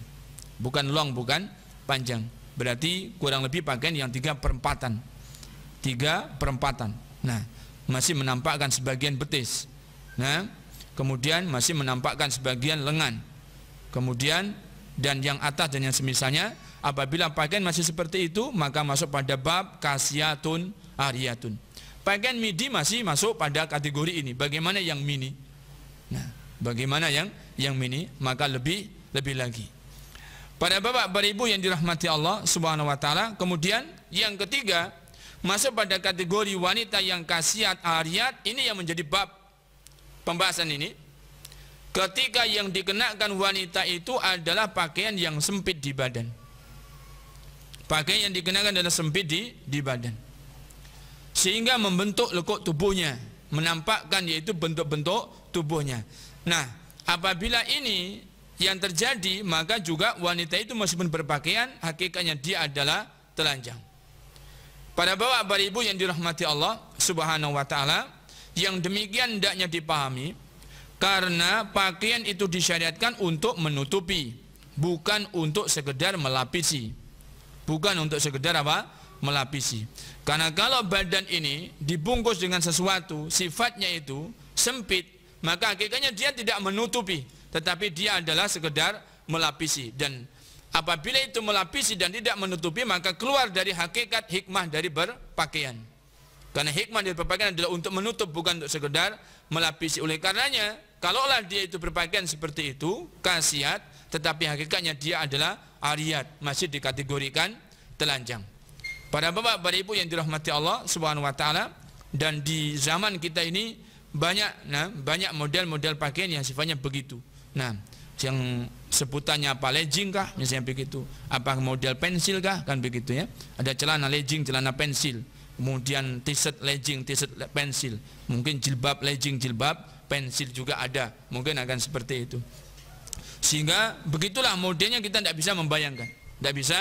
bukan long bukan panjang berarti kurang lebih pakaian yang tiga perempatan tiga perempatan nah masih menampakkan sebagian betis nah kemudian masih menampakkan sebagian lengan kemudian dan yang atas dan yang semisalnya apabila pakaian masih seperti itu maka masuk pada bab kasiatun ariyatun pakaian midi masih masuk pada kategori ini bagaimana yang mini nah Bagaimana yang yang mini maka lebih lebih lagi. Pada bapak ibu yang dirahmati Allah Subhanahu wa taala, kemudian yang ketiga masuk pada kategori wanita yang kasiat ariat ini yang menjadi bab pembahasan ini. Ketika yang dikenakan wanita itu adalah pakaian yang sempit di badan. Pakaian yang dikenakan adalah sempit di di badan. Sehingga membentuk lekuk tubuhnya, menampakkan yaitu bentuk-bentuk tubuhnya. Nah, apabila ini yang terjadi, maka juga wanita itu meskipun berpakaian, hakikatnya dia adalah telanjang. pada bapak, para ibu yang dirahmati Allah subhanahu wa ta'ala, yang demikian hendaknya dipahami, karena pakaian itu disyariatkan untuk menutupi, bukan untuk sekedar melapisi. Bukan untuk sekedar apa? Melapisi. Karena kalau badan ini dibungkus dengan sesuatu, sifatnya itu sempit, maka hakikatnya dia tidak menutupi tetapi dia adalah sekedar melapisi dan apabila itu melapisi dan tidak menutupi maka keluar dari hakikat hikmah dari berpakaian karena hikmah dari berpakaian adalah untuk menutup bukan untuk sekedar melapisi oleh karenanya kalaulah dia itu berpakaian seperti itu kasiat tetapi hakikatnya dia adalah ariat masih dikategorikan telanjang para bapak para ibu yang dirahmati Allah subhanahu wa ta'ala dan di zaman kita ini banyak nah banyak model-model pakaian yang sifatnya begitu nah yang sebutannya apa legging kah misalnya begitu apa model pensil kah kan begitu ya ada celana legging celana pensil kemudian t-shirt legging t-shirt pensil mungkin jilbab legging jilbab pensil juga ada mungkin akan seperti itu sehingga begitulah modelnya kita tidak bisa membayangkan tidak bisa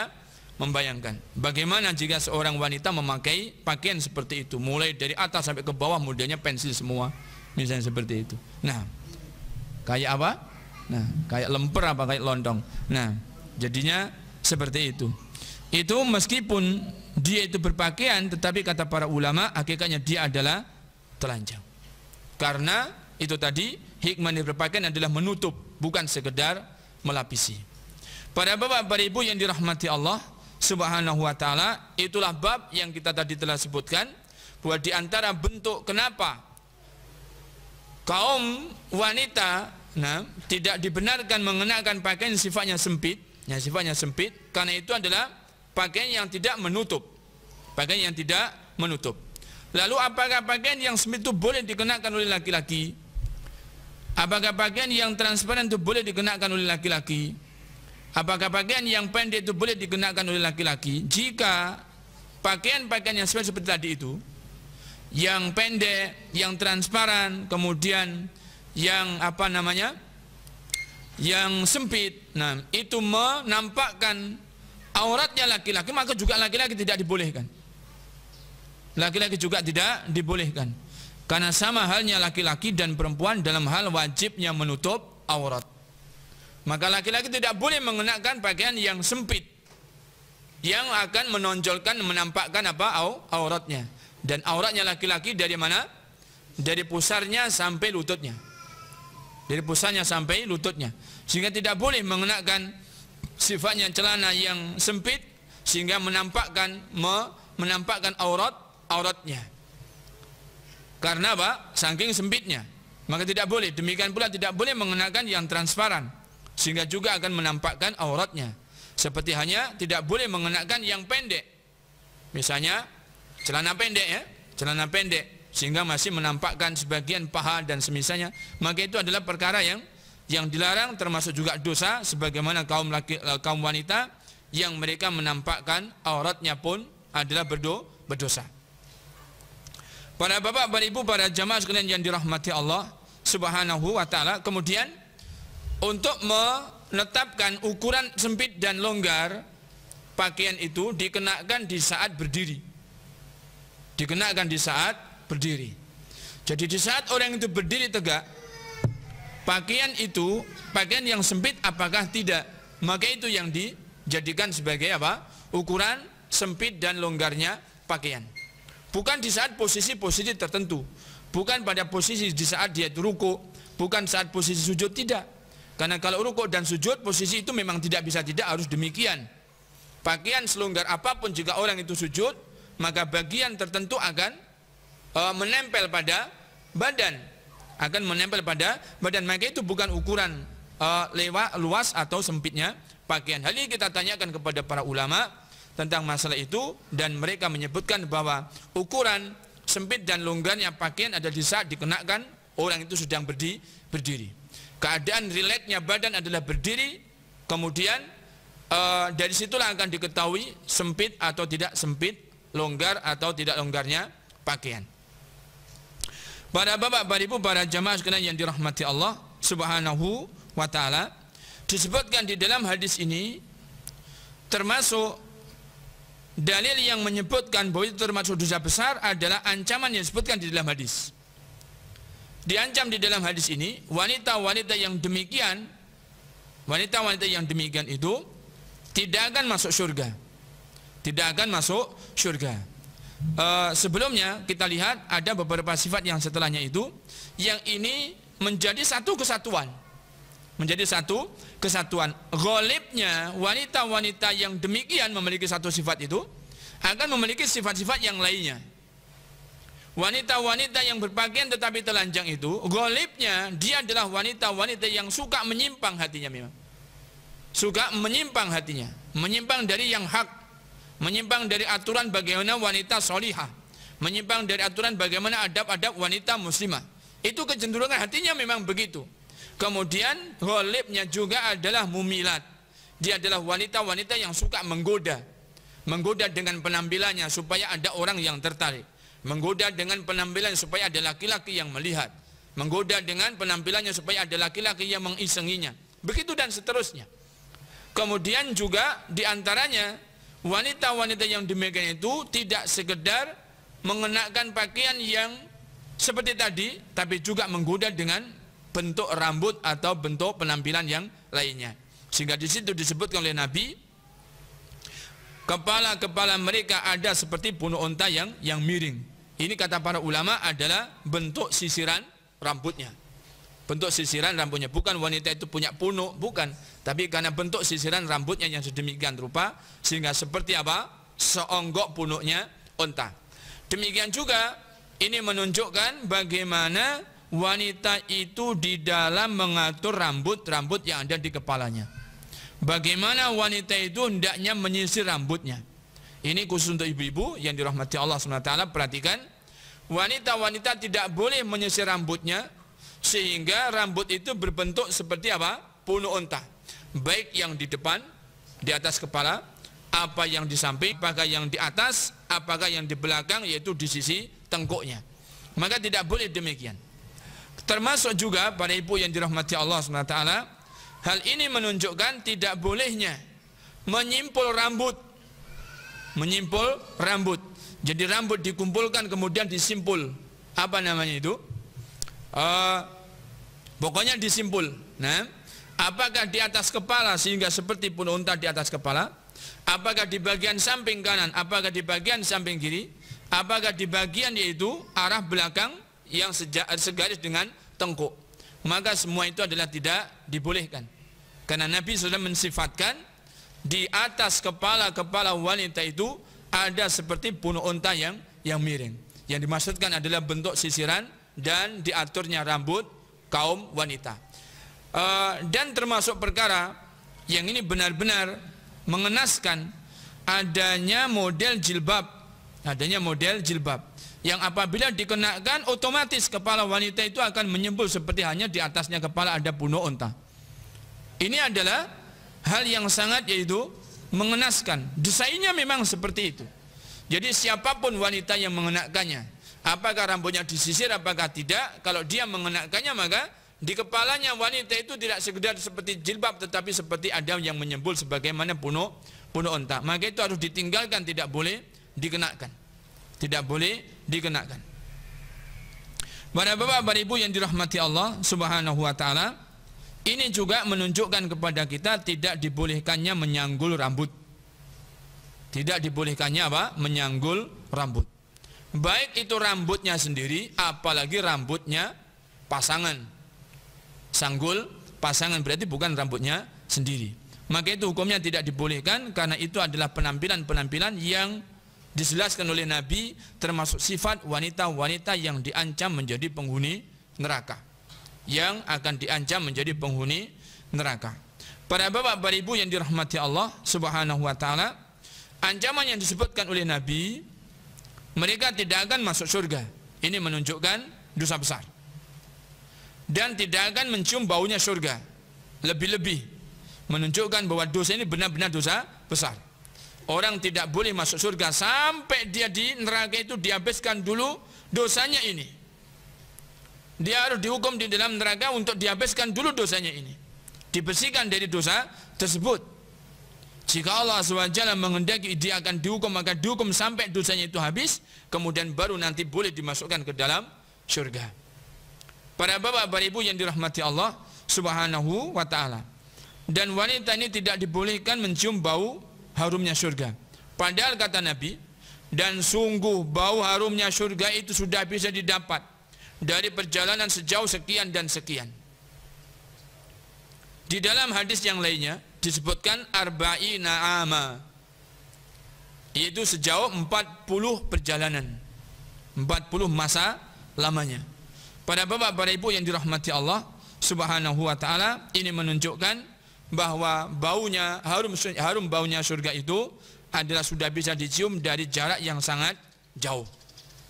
membayangkan bagaimana jika seorang wanita memakai pakaian seperti itu mulai dari atas sampai ke bawah modelnya pensil semua misalnya seperti itu nah kayak apa nah kayak lemper apa kayak lontong nah jadinya seperti itu itu meskipun dia itu berpakaian tetapi kata para ulama hakikatnya dia adalah telanjang karena itu tadi hikmah yang berpakaian adalah menutup bukan sekedar melapisi para bapak para ibu yang dirahmati Allah Subhanahu wa taala. Itulah bab yang kita tadi telah sebutkan bahwa di antara bentuk kenapa kaum wanita nah, tidak dibenarkan mengenakan pakaian sifatnya sempit, ya sifatnya sempit karena itu adalah pakaian yang tidak menutup. Pakaian yang tidak menutup. Lalu apakah pakaian yang sempit itu boleh dikenakan oleh laki-laki? Apakah pakaian yang transparan itu boleh dikenakan oleh laki-laki? Apakah pakaian yang pendek itu boleh dikenakan oleh laki-laki? Jika pakaian-pakaian yang seperti tadi itu, yang pendek, yang transparan, kemudian yang apa namanya, yang sempit, nah itu menampakkan auratnya laki-laki, maka juga laki-laki tidak dibolehkan. Laki-laki juga tidak dibolehkan. Karena sama halnya laki-laki dan perempuan dalam hal wajibnya menutup aurat. Maka laki-laki tidak boleh mengenakan pakaian yang sempit yang akan menonjolkan menampakkan apa auratnya dan auratnya laki-laki dari mana? Dari pusarnya sampai lututnya. Dari pusarnya sampai lututnya. Sehingga tidak boleh mengenakan sifatnya celana yang sempit sehingga menampakkan me, menampakkan aurat auratnya. Karena apa? Saking sempitnya. Maka tidak boleh. Demikian pula tidak boleh mengenakan yang transparan sehingga juga akan menampakkan auratnya seperti hanya tidak boleh mengenakan yang pendek misalnya celana pendek ya celana pendek sehingga masih menampakkan sebagian paha dan semisalnya maka itu adalah perkara yang yang dilarang termasuk juga dosa sebagaimana kaum laki, eh, kaum wanita yang mereka menampakkan auratnya pun adalah berdo, berdosa para bapak, para ibu, para jamaah sekalian yang dirahmati Allah Subhanahu wa taala. Kemudian untuk menetapkan ukuran sempit dan longgar pakaian itu dikenakan di saat berdiri. Dikenakan di saat berdiri. Jadi di saat orang itu berdiri tegak, pakaian itu pakaian yang sempit apakah tidak? Maka itu yang dijadikan sebagai apa? Ukuran sempit dan longgarnya pakaian. Bukan di saat posisi-posisi tertentu, bukan pada posisi di saat dia itu bukan saat posisi sujud tidak karena kalau rukuk dan sujud posisi itu memang tidak bisa tidak harus demikian. Pakaian selonggar apapun jika orang itu sujud, maka bagian tertentu akan e, menempel pada badan, akan menempel pada badan. Maka itu bukan ukuran e, lewat luas atau sempitnya pakaian. Hal ini kita tanyakan kepada para ulama tentang masalah itu dan mereka menyebutkan bahwa ukuran sempit dan longgarnya pakaian ada di saat dikenakan orang itu sedang berdiri keadaan relate-nya badan adalah berdiri kemudian e, dari situlah akan diketahui sempit atau tidak sempit longgar atau tidak longgarnya pakaian para bapak, para ibu, para jamaah sekalian yang dirahmati Allah subhanahu wa ta'ala disebutkan di dalam hadis ini termasuk dalil yang menyebutkan bahwa itu termasuk dosa besar adalah ancaman yang disebutkan di dalam hadis diancam di dalam hadis ini wanita-wanita yang demikian wanita-wanita yang demikian itu tidak akan masuk surga tidak akan masuk surga e, eh, sebelumnya kita lihat ada beberapa sifat yang setelahnya itu yang ini menjadi satu kesatuan menjadi satu kesatuan Golipnya wanita-wanita yang demikian memiliki satu sifat itu akan memiliki sifat-sifat yang lainnya wanita-wanita yang berpakaian tetapi telanjang itu golipnya dia adalah wanita-wanita yang suka menyimpang hatinya memang suka menyimpang hatinya menyimpang dari yang hak menyimpang dari aturan bagaimana wanita solihah menyimpang dari aturan bagaimana adab-adab wanita muslimah itu kecenderungan hatinya memang begitu kemudian golipnya juga adalah mumilat dia adalah wanita-wanita yang suka menggoda menggoda dengan penampilannya supaya ada orang yang tertarik menggoda dengan penampilan supaya ada laki-laki yang melihat, menggoda dengan penampilannya supaya ada laki-laki yang mengisenginya. Begitu dan seterusnya. Kemudian juga diantaranya wanita-wanita yang demikian itu tidak sekedar mengenakan pakaian yang seperti tadi, tapi juga menggoda dengan bentuk rambut atau bentuk penampilan yang lainnya. Sehingga di situ disebutkan oleh Nabi, kepala-kepala mereka ada seperti bunuh unta yang yang miring. Ini kata para ulama adalah bentuk sisiran rambutnya. Bentuk sisiran rambutnya bukan wanita itu punya punuk, bukan, tapi karena bentuk sisiran rambutnya yang sedemikian rupa sehingga seperti apa? seonggok punuknya unta. Demikian juga ini menunjukkan bagaimana wanita itu di dalam mengatur rambut-rambut yang ada di kepalanya. Bagaimana wanita itu hendaknya menyisir rambutnya. Ini khusus untuk ibu-ibu yang dirahmati Allah SWT. Perhatikan, wanita-wanita tidak boleh menyisir rambutnya sehingga rambut itu berbentuk seperti apa? Punuh unta. Baik yang di depan, di atas kepala, apa yang di samping, apakah yang di atas, apakah yang di belakang, yaitu di sisi tengkuknya. Maka tidak boleh demikian. Termasuk juga pada ibu yang dirahmati Allah SWT, hal ini menunjukkan tidak bolehnya menyimpul rambut menyimpul rambut. Jadi rambut dikumpulkan kemudian disimpul. Apa namanya itu? Uh, pokoknya disimpul. Nah, apakah di atas kepala sehingga seperti pun unta di atas kepala? Apakah di bagian samping kanan? Apakah di bagian samping kiri? Apakah di bagian yaitu arah belakang yang segaris dengan tengkuk? Maka semua itu adalah tidak dibolehkan. Karena Nabi sudah mensifatkan di atas kepala-kepala wanita itu ada seperti bunuh unta yang yang miring. Yang dimaksudkan adalah bentuk sisiran dan diaturnya rambut kaum wanita. E, dan termasuk perkara yang ini benar-benar mengenaskan adanya model jilbab, adanya model jilbab yang apabila dikenakan otomatis kepala wanita itu akan menyembul seperti hanya di atasnya kepala ada bunuh unta. Ini adalah hal yang sangat yaitu mengenaskan. Desainnya memang seperti itu. Jadi siapapun wanita yang mengenakannya, apakah rambutnya disisir apakah tidak, kalau dia mengenakannya maka di kepalanya wanita itu tidak sekedar seperti jilbab tetapi seperti ada yang menyembul sebagaimana puno puno unta. Maka itu harus ditinggalkan, tidak boleh dikenakan. Tidak boleh dikenakan. bapak bapak, para ibu yang dirahmati Allah Subhanahu wa taala, ini juga menunjukkan kepada kita tidak dibolehkannya menyanggul rambut. Tidak dibolehkannya apa? Menyanggul rambut. Baik itu rambutnya sendiri, apalagi rambutnya pasangan. Sanggul pasangan berarti bukan rambutnya sendiri. Maka itu hukumnya tidak dibolehkan karena itu adalah penampilan-penampilan yang dijelaskan oleh Nabi termasuk sifat wanita-wanita yang diancam menjadi penghuni neraka yang akan diancam menjadi penghuni neraka. Para bapak para ibu yang dirahmati Allah Subhanahu wa taala, ancaman yang disebutkan oleh Nabi mereka tidak akan masuk surga. Ini menunjukkan dosa besar. Dan tidak akan mencium baunya surga. Lebih-lebih menunjukkan bahwa dosa ini benar-benar dosa besar. Orang tidak boleh masuk surga sampai dia di neraka itu dihabiskan dulu dosanya ini dia harus dihukum di dalam neraka untuk dihabiskan dulu dosanya ini dibersihkan dari dosa tersebut jika Allah SWT menghendaki dia akan dihukum maka dihukum sampai dosanya itu habis kemudian baru nanti boleh dimasukkan ke dalam surga para bapak para ibu yang dirahmati Allah subhanahu wa ta'ala dan wanita ini tidak dibolehkan mencium bau harumnya surga padahal kata Nabi dan sungguh bau harumnya surga itu sudah bisa didapat dari perjalanan sejauh sekian dan sekian. Di dalam hadis yang lainnya disebutkan arba'i na'ama, yaitu sejauh 40 perjalanan 40 masa lamanya. Para bapak, para ibu yang dirahmati Allah Subhanahu wa taala ini menunjukkan bahwa baunya harum harum baunya surga itu adalah sudah bisa dicium dari jarak yang sangat jauh.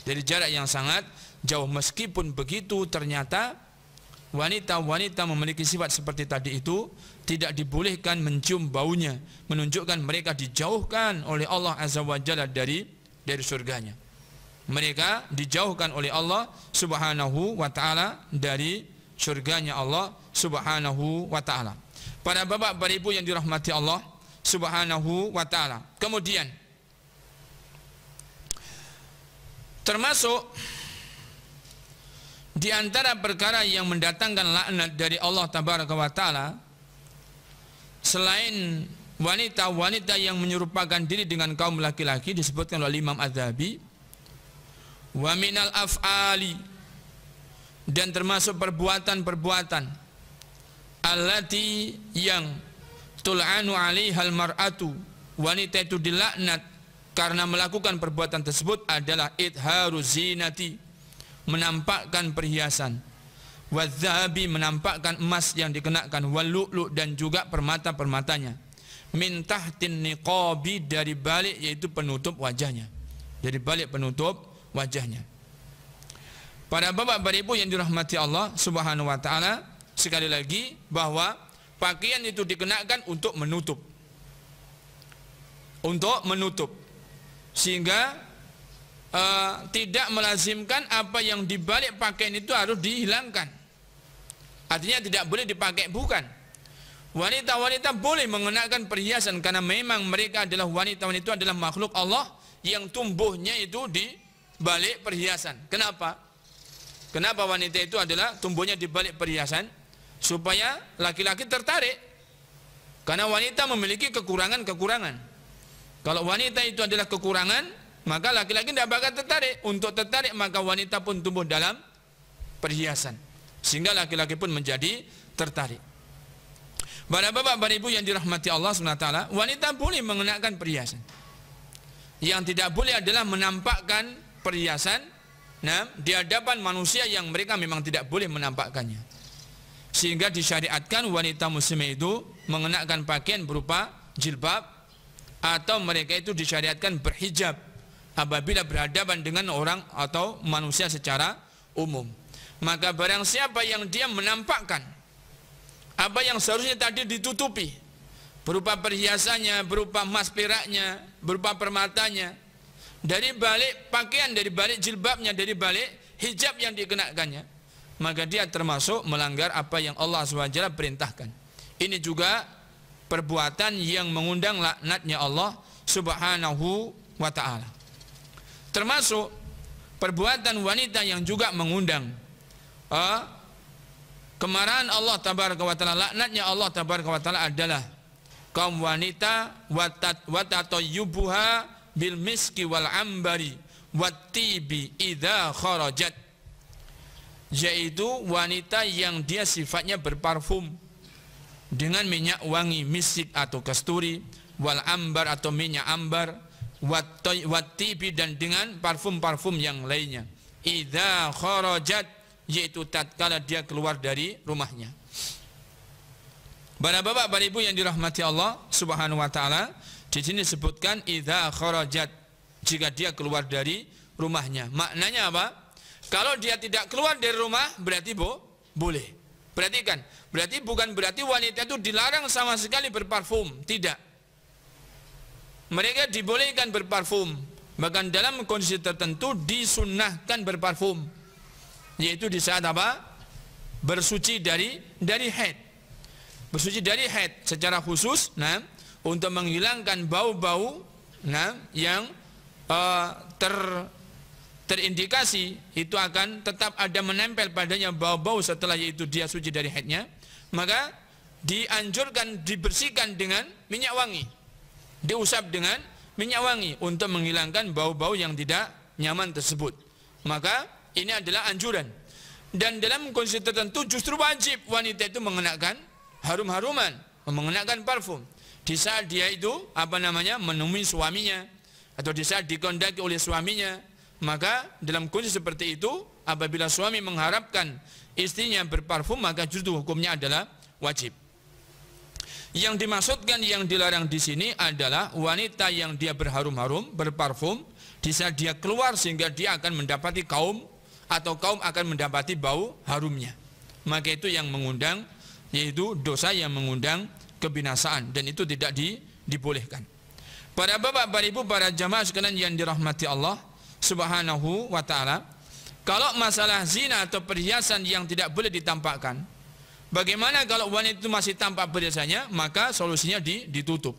Dari jarak yang sangat jauh meskipun begitu ternyata wanita-wanita memiliki sifat seperti tadi itu tidak dibolehkan mencium baunya menunjukkan mereka dijauhkan oleh Allah azza wa jalla dari dari surganya mereka dijauhkan oleh Allah subhanahu wa taala dari surganya Allah subhanahu wa taala para bapak para ibu yang dirahmati Allah subhanahu wa taala kemudian termasuk di antara perkara yang mendatangkan laknat dari Allah Tabaraka wa taala selain wanita-wanita yang menyerupakan diri dengan kaum laki-laki disebutkan oleh Imam Adzabi wa minal af'ali dan termasuk perbuatan-perbuatan allati yang tul'anu 'alaihal mar'atu wanita itu dilaknat karena melakukan perbuatan tersebut adalah idharu zinati menampakkan perhiasan wadzahabi menampakkan emas yang dikenakan walu'lu dan juga permata-permatanya mintah tahtin niqabi dari balik yaitu penutup wajahnya dari balik penutup wajahnya para bapak beribu ibu yang dirahmati Allah subhanahu wa ta'ala sekali lagi bahwa pakaian itu dikenakan untuk menutup untuk menutup sehingga e, tidak melazimkan apa yang dibalik pakaian itu harus dihilangkan. Artinya tidak boleh dipakai bukan. Wanita-wanita boleh mengenakan perhiasan karena memang mereka adalah wanita-wanita itu adalah makhluk Allah yang tumbuhnya itu di balik perhiasan. Kenapa? Kenapa wanita itu adalah tumbuhnya di balik perhiasan? Supaya laki-laki tertarik. Karena wanita memiliki kekurangan-kekurangan. Kalau wanita itu adalah kekurangan, maka laki-laki tidak bakal tertarik. Untuk tertarik maka wanita pun tumbuh dalam perhiasan. Sehingga laki-laki pun menjadi tertarik. Para bapak, para ibu yang dirahmati Allah SWT, wanita boleh mengenakan perhiasan. Yang tidak boleh adalah menampakkan perhiasan nah, di hadapan manusia yang mereka memang tidak boleh menampakkannya. Sehingga disyariatkan wanita muslimah itu mengenakan pakaian berupa jilbab atau mereka itu disyariatkan berhijab apabila berhadapan dengan orang atau manusia secara umum. Maka barang siapa yang dia menampakkan apa yang seharusnya tadi ditutupi berupa perhiasannya, berupa emas peraknya, berupa permatanya, dari balik pakaian, dari balik jilbabnya, dari balik hijab yang dikenakannya, maka dia termasuk melanggar apa yang Allah SWT perintahkan. Ini juga perbuatan yang mengundang laknatnya Allah Subhanahu wa taala termasuk perbuatan wanita yang juga mengundang uh, kemarahan Allah tabaraka wa taala laknatnya Allah tabaraka wa taala adalah kaum wanita watat watatayyubuha bil miski wal ambari watibi idza kharajat yaitu wanita yang dia sifatnya berparfum dengan minyak wangi misik atau kasturi wal ambar atau minyak ambar watibi dan dengan parfum-parfum yang lainnya idza kharajat yaitu tatkala dia keluar dari rumahnya Para bapak, para ibu yang dirahmati Allah Subhanahu wa taala, di sini disebutkan idza kharajat jika dia keluar dari rumahnya. Maknanya apa? Kalau dia tidak keluar dari rumah berarti bo, boleh. Perhatikan, berarti bukan berarti wanita itu dilarang sama sekali berparfum, tidak mereka dibolehkan berparfum bahkan dalam kondisi tertentu disunahkan berparfum yaitu di saat apa bersuci dari dari head. bersuci dari head secara khusus nah untuk menghilangkan bau-bau nah yang uh, ter terindikasi itu akan tetap ada menempel padanya bau-bau setelah yaitu dia suci dari headnya. maka dianjurkan dibersihkan dengan minyak wangi diusap dengan minyak wangi untuk menghilangkan bau-bau yang tidak nyaman tersebut. Maka ini adalah anjuran. Dan dalam kondisi tertentu justru wajib wanita itu mengenakan harum-haruman, mengenakan parfum. Di saat dia itu apa namanya menemui suaminya atau di saat dikondaki oleh suaminya, maka dalam kondisi seperti itu apabila suami mengharapkan istrinya berparfum maka justru hukumnya adalah wajib. Yang dimaksudkan yang dilarang di sini adalah wanita yang dia berharum-harum, berparfum, di saat dia keluar sehingga dia akan mendapati kaum atau kaum akan mendapati bau harumnya. Maka itu yang mengundang yaitu dosa yang mengundang kebinasaan dan itu tidak di, dibolehkan. Para bapak, para ibu, para jamaah sekalian yang dirahmati Allah Subhanahu wa taala, kalau masalah zina atau perhiasan yang tidak boleh ditampakkan, Bagaimana kalau wanita itu masih tampak berdasarnya, maka solusinya di, ditutup.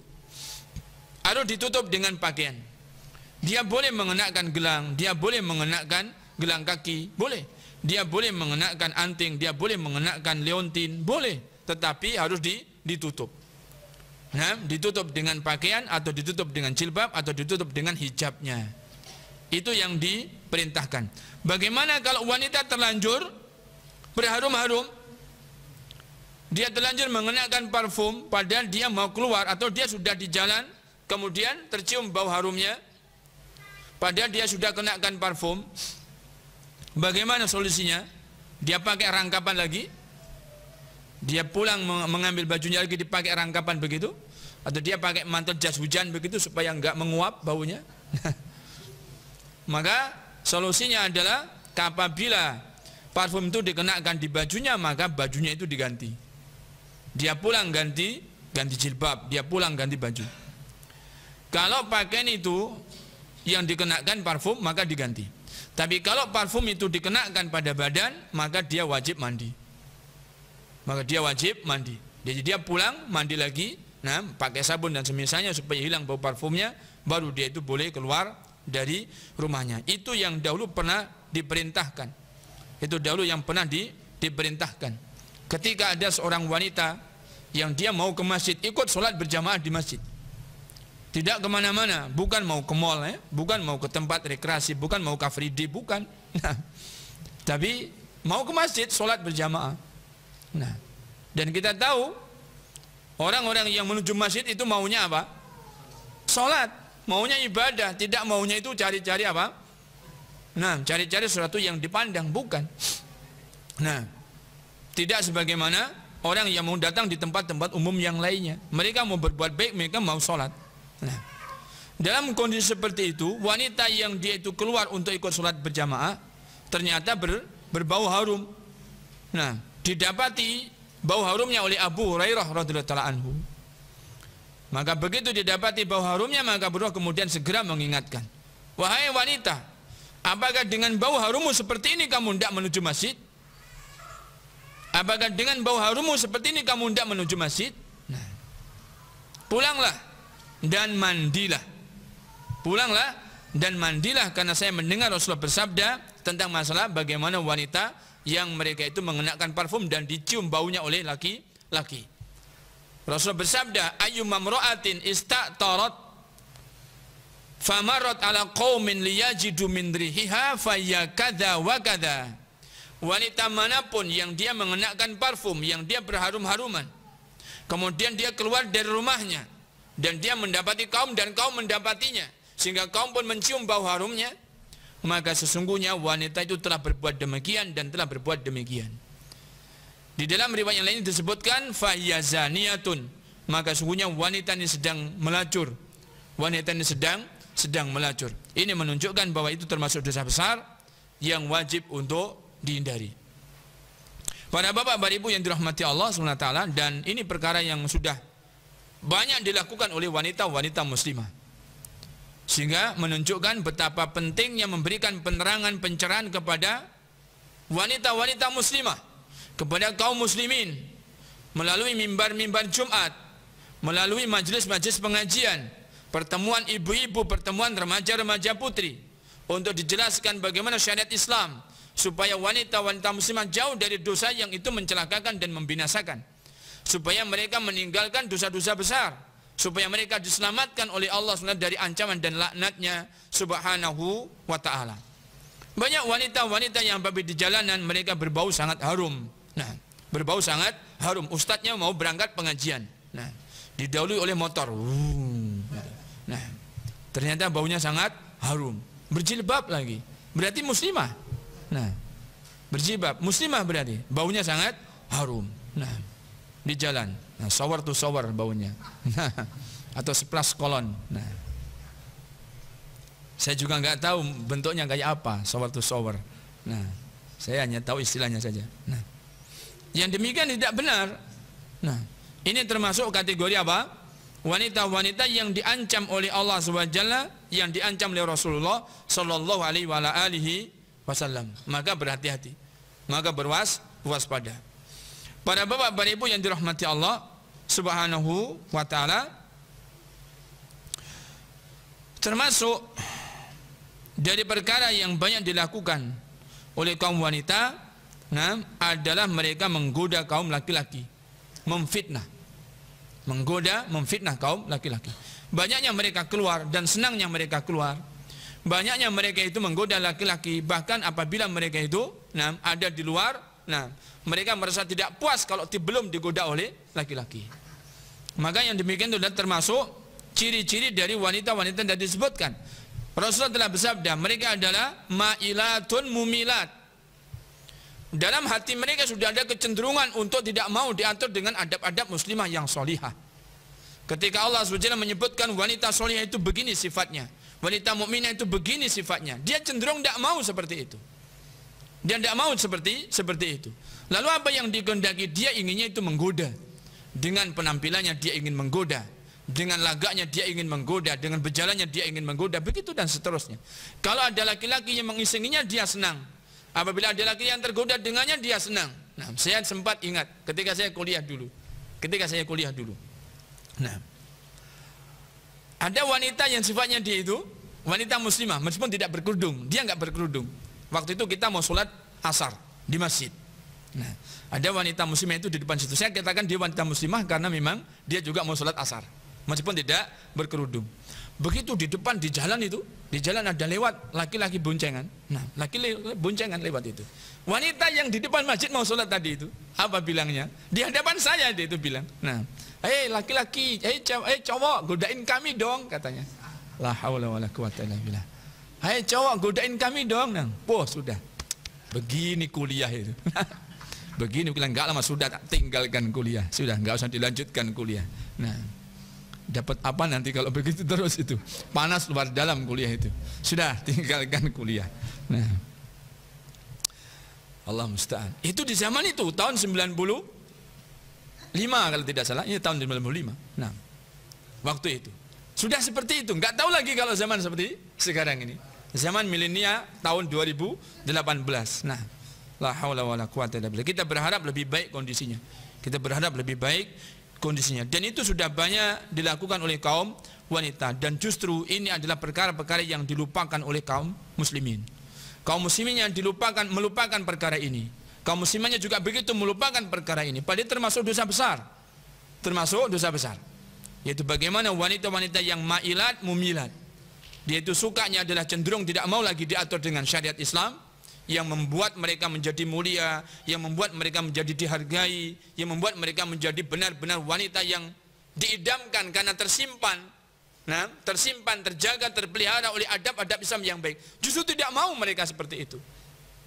Harus ditutup dengan pakaian. Dia boleh mengenakan gelang, dia boleh mengenakan gelang kaki, boleh. Dia boleh mengenakan anting, dia boleh mengenakan leontin, boleh. Tetapi harus di, ditutup. Nah, ditutup dengan pakaian atau ditutup dengan jilbab atau ditutup dengan hijabnya. Itu yang diperintahkan. Bagaimana kalau wanita terlanjur berharum-harum dia terlanjur mengenakan parfum padahal dia mau keluar atau dia sudah di jalan kemudian tercium bau harumnya padahal dia sudah kenakan parfum. Bagaimana solusinya? Dia pakai rangkapan lagi? Dia pulang mengambil bajunya lagi dipakai rangkapan begitu? Atau dia pakai mantel jas hujan begitu supaya enggak menguap baunya? Maka solusinya adalah apabila parfum itu dikenakan di bajunya maka bajunya itu diganti. Dia pulang ganti ganti jilbab, dia pulang ganti baju. Kalau pakaian itu yang dikenakan parfum maka diganti. Tapi kalau parfum itu dikenakan pada badan maka dia wajib mandi. Maka dia wajib mandi. Jadi dia pulang mandi lagi, nah pakai sabun dan semisalnya supaya hilang bau parfumnya, baru dia itu boleh keluar dari rumahnya. Itu yang dahulu pernah diperintahkan. Itu dahulu yang pernah di, diperintahkan. Ketika ada seorang wanita yang dia mau ke masjid ikut sholat berjamaah di masjid tidak kemana-mana bukan mau ke mall ya. bukan mau ke tempat rekreasi bukan mau kafri di bukan nah, tapi mau ke masjid sholat berjamaah nah dan kita tahu orang-orang yang menuju masjid itu maunya apa sholat maunya ibadah tidak maunya itu cari-cari apa nah cari-cari sesuatu yang dipandang bukan nah tidak sebagaimana orang yang mau datang di tempat-tempat umum yang lainnya. Mereka mau berbuat baik, mereka mau sholat. Nah, dalam kondisi seperti itu, wanita yang dia itu keluar untuk ikut sholat berjamaah, ternyata ber, berbau harum. Nah, didapati bau harumnya oleh Abu Hurairah radhiyallahu anhu. Maka begitu didapati bau harumnya, maka Abu kemudian segera mengingatkan, "Wahai wanita, apakah dengan bau harummu seperti ini kamu tidak menuju masjid?" Apakah dengan bau harummu seperti ini kamu tidak menuju masjid? Nah. Pulanglah dan mandilah. Pulanglah dan mandilah karena saya mendengar Rasulullah bersabda tentang masalah bagaimana wanita yang mereka itu mengenakan parfum dan dicium baunya oleh laki-laki. Rasulullah bersabda, "Ayyu ista ista'tarat famarot ala qaumin liyajidu min rihiha fayakadha wa kadha." wanita manapun yang dia mengenakan parfum, yang dia berharum-haruman. Kemudian dia keluar dari rumahnya dan dia mendapati kaum dan kaum mendapatinya sehingga kaum pun mencium bau harumnya, maka sesungguhnya wanita itu telah berbuat demikian dan telah berbuat demikian. Di dalam riwayat yang lain disebutkan fayyazaniyatun, maka sesungguhnya wanita ini sedang melacur. Wanita ini sedang sedang melacur. Ini menunjukkan bahwa itu termasuk dosa besar yang wajib untuk dihindari. Para bapak, para ibu yang dirahmati Allah SWT dan ini perkara yang sudah banyak dilakukan oleh wanita-wanita muslimah. Sehingga menunjukkan betapa pentingnya memberikan penerangan pencerahan kepada wanita-wanita muslimah, kepada kaum muslimin melalui mimbar-mimbar Jumat, melalui majelis-majelis pengajian, pertemuan ibu-ibu, pertemuan remaja-remaja putri untuk dijelaskan bagaimana syariat Islam, supaya wanita-wanita muslimah jauh dari dosa yang itu mencelakakan dan membinasakan supaya mereka meninggalkan dosa-dosa besar supaya mereka diselamatkan oleh Allah SWT dari ancaman dan laknatnya subhanahu wa ta'ala banyak wanita-wanita yang babi di jalanan mereka berbau sangat harum nah berbau sangat harum ustadznya mau berangkat pengajian nah didahului oleh motor nah, nah ternyata baunya sangat harum berjilbab lagi berarti muslimah Nah, berjibab muslimah berarti. Baunya sangat harum. Nah, di jalan. Nah, sawar tu sawar baunya. Nah, atau seplas kolon. Nah, saya juga nggak tahu bentuknya kayak apa, shower tu shower. Nah, saya hanya tahu istilahnya saja. Nah, yang demikian tidak benar. Nah, ini termasuk kategori apa? Wanita-wanita yang diancam oleh Allah SWT yang diancam oleh Rasulullah Sallallahu Alaihi Wasallam wasallam. Maka berhati-hati. Maka berwas waspada. Para bapak para ibu yang dirahmati Allah Subhanahu wa taala termasuk dari perkara yang banyak dilakukan oleh kaum wanita nah, adalah mereka menggoda kaum laki-laki, memfitnah. Menggoda, memfitnah kaum laki-laki. Banyaknya mereka keluar dan senangnya mereka keluar banyaknya mereka itu menggoda laki-laki bahkan apabila mereka itu nah, ada di luar nah mereka merasa tidak puas kalau belum digoda oleh laki-laki maka yang demikian itu termasuk ciri-ciri dari wanita-wanita yang disebutkan Rasulullah telah bersabda mereka adalah ma'ilatun mumilat dalam hati mereka sudah ada kecenderungan untuk tidak mau diatur dengan adab-adab muslimah yang solihah ketika Allah SWT menyebutkan wanita solihah itu begini sifatnya Wanita mukminah itu begini sifatnya. Dia cenderung tidak mau seperti itu. Dia tidak mau seperti seperti itu. Lalu apa yang dikehendaki dia inginnya itu menggoda. Dengan penampilannya dia ingin menggoda. Dengan lagaknya dia ingin menggoda, dengan berjalannya dia ingin menggoda, begitu dan seterusnya. Kalau ada laki-laki yang mengisinginya dia senang. Apabila ada laki yang tergoda dengannya dia senang. Nah, saya sempat ingat ketika saya kuliah dulu. Ketika saya kuliah dulu. Nah, ada wanita yang sifatnya dia itu wanita muslimah meskipun tidak berkerudung, dia nggak berkerudung. Waktu itu kita mau sholat asar di masjid. Nah, ada wanita muslimah itu di depan situ. Saya katakan dia wanita muslimah karena memang dia juga mau sholat asar meskipun tidak berkerudung. Begitu di depan di jalan itu, di jalan ada lewat laki-laki boncengan. Nah, laki-laki boncengan lewat itu. Wanita yang di depan masjid mau sholat tadi itu, apa bilangnya? Di hadapan saya dia itu bilang. Nah, Hei laki-laki, hei cowok, godain kami dong katanya. La haula wala quwata illa billah. Hei cowok, godain kami dong. Nang. Wah, sudah. Begini kuliah itu. Begini bilang enggak lama sudah tinggalkan kuliah. Sudah enggak usah dilanjutkan kuliah. Nah, dapat apa nanti kalau begitu terus itu panas luar dalam kuliah itu sudah tinggalkan kuliah nah Allah musta'an itu di zaman itu tahun 90 lima kalau tidak salah, ini tahun 95. Nah, waktu itu. Sudah seperti itu, nggak tahu lagi kalau zaman seperti sekarang ini. Zaman milenial tahun 2018. Nah, la haula wala quwata Kita berharap lebih baik kondisinya. Kita berharap lebih baik kondisinya. Dan itu sudah banyak dilakukan oleh kaum wanita dan justru ini adalah perkara-perkara yang dilupakan oleh kaum muslimin. Kaum muslimin yang dilupakan melupakan perkara ini. Kaum muslimannya juga begitu melupakan perkara ini. Padahal termasuk dosa besar. Termasuk dosa besar. Yaitu bagaimana wanita-wanita yang mailat, mumilat. Dia itu sukanya adalah cenderung tidak mau lagi diatur dengan syariat Islam yang membuat mereka menjadi mulia, yang membuat mereka menjadi dihargai, yang membuat mereka menjadi benar-benar wanita yang diidamkan karena tersimpan nah, tersimpan, terjaga, terpelihara oleh adab-adab Islam yang baik. Justru tidak mau mereka seperti itu.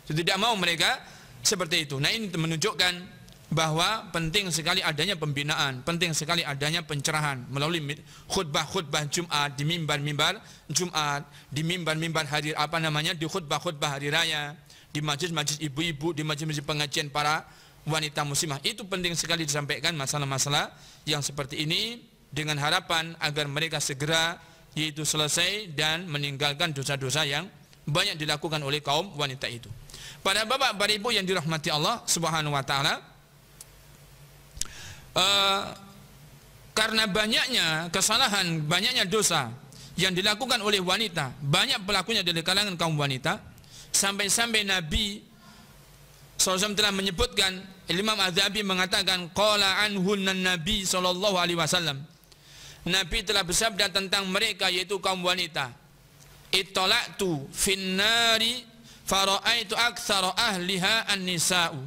Justru tidak mau mereka seperti itu. Nah, ini menunjukkan bahwa penting sekali adanya pembinaan, penting sekali adanya pencerahan melalui khutbah-khutbah Jumat di mimbar-mimbar Jumat, di mimbar-mimbar hari apa namanya di khutbah-khutbah hari raya, di majlis-majlis ibu-ibu, di majlis-majlis pengajian para wanita muslimah. Itu penting sekali disampaikan masalah-masalah yang seperti ini dengan harapan agar mereka segera yaitu selesai dan meninggalkan dosa-dosa yang banyak dilakukan oleh kaum wanita itu. Pada bapak, para ibu yang dirahmati Allah Subhanahu wa taala, eh, karena banyaknya kesalahan, banyaknya dosa yang dilakukan oleh wanita, banyak pelakunya dari kalangan kaum wanita, sampai-sampai Nabi SAW telah menyebutkan Imam Azhabi mengatakan qala anhunnan nabi sallallahu alaihi wasallam Nabi telah bersabda tentang mereka yaitu kaum wanita ittala'tu finnari Fara'aitu aktsara ahliha an-nisa'u.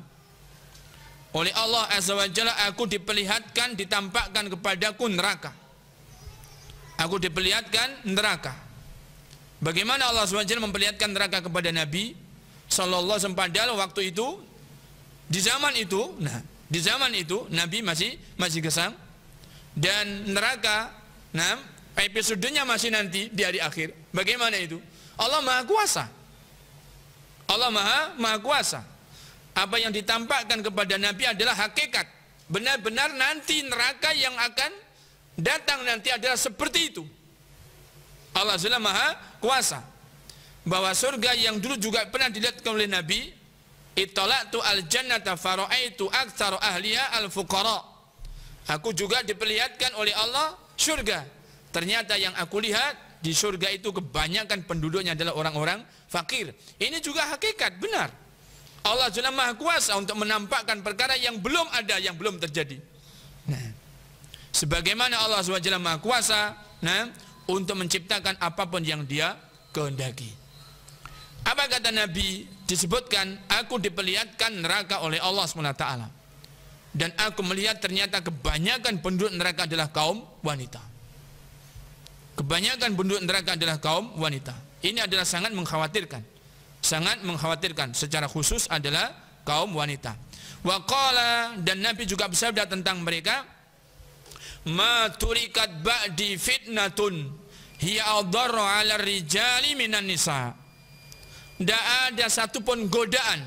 Oleh Allah Azza wa Jalla aku diperlihatkan, ditampakkan kepadaku neraka. Aku diperlihatkan neraka. Bagaimana Allah SWT memperlihatkan neraka kepada Nabi Sallallahu Alaihi Wasallam waktu itu di zaman itu, nah di zaman itu Nabi masih masih kesang dan neraka, nah episodenya masih nanti di hari akhir. Bagaimana itu? Allah Maha Kuasa. Allah Maha Maha Kuasa. Apa yang ditampakkan kepada Nabi adalah hakikat. Benar-benar nanti neraka yang akan datang nanti adalah seperti itu. Allah Zulah Maha Kuasa. Bahwa surga yang dulu juga pernah dilihat oleh Nabi, Itolaktu al-jannata faro'aitu aktsara ahliya al-fuqara. Aku juga diperlihatkan oleh Allah surga. Ternyata yang aku lihat di surga itu kebanyakan penduduknya adalah orang-orang fakir. Ini juga hakikat, benar. Allah Jalla Maha Kuasa untuk menampakkan perkara yang belum ada, yang belum terjadi. Nah, sebagaimana Allah SWT Maha Kuasa nah, untuk menciptakan apapun yang dia kehendaki. Apa kata Nabi? Disebutkan, aku diperlihatkan neraka oleh Allah SWT. Dan aku melihat ternyata kebanyakan penduduk neraka adalah kaum wanita. Kebanyakan penduduk neraka adalah kaum wanita ini adalah sangat mengkhawatirkan sangat mengkhawatirkan secara khusus adalah kaum wanita waqala dan Nabi juga bersabda tentang mereka ma turikat ba'di fitnatun hiya adarru ala rijali minan nisa tidak ada satupun godaan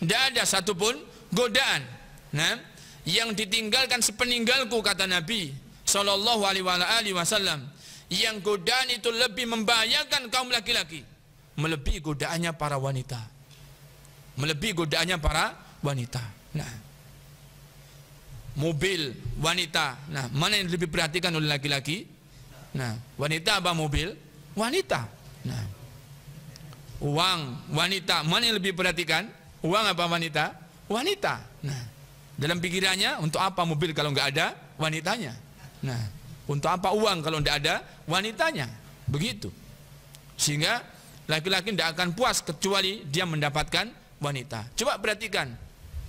tidak ada satupun godaan nah, yang ditinggalkan sepeninggalku kata Nabi Sallallahu Alaihi Wasallam yang godaan itu lebih membahayakan kaum laki-laki melebihi godaannya para wanita melebihi godaannya para wanita nah mobil wanita nah mana yang lebih perhatikan oleh laki-laki nah wanita apa mobil wanita nah uang wanita mana yang lebih perhatikan uang apa wanita wanita nah dalam pikirannya untuk apa mobil kalau nggak ada wanitanya nah untuk apa uang kalau tidak ada wanitanya? Begitu. Sehingga laki-laki tidak akan puas kecuali dia mendapatkan wanita. Coba perhatikan.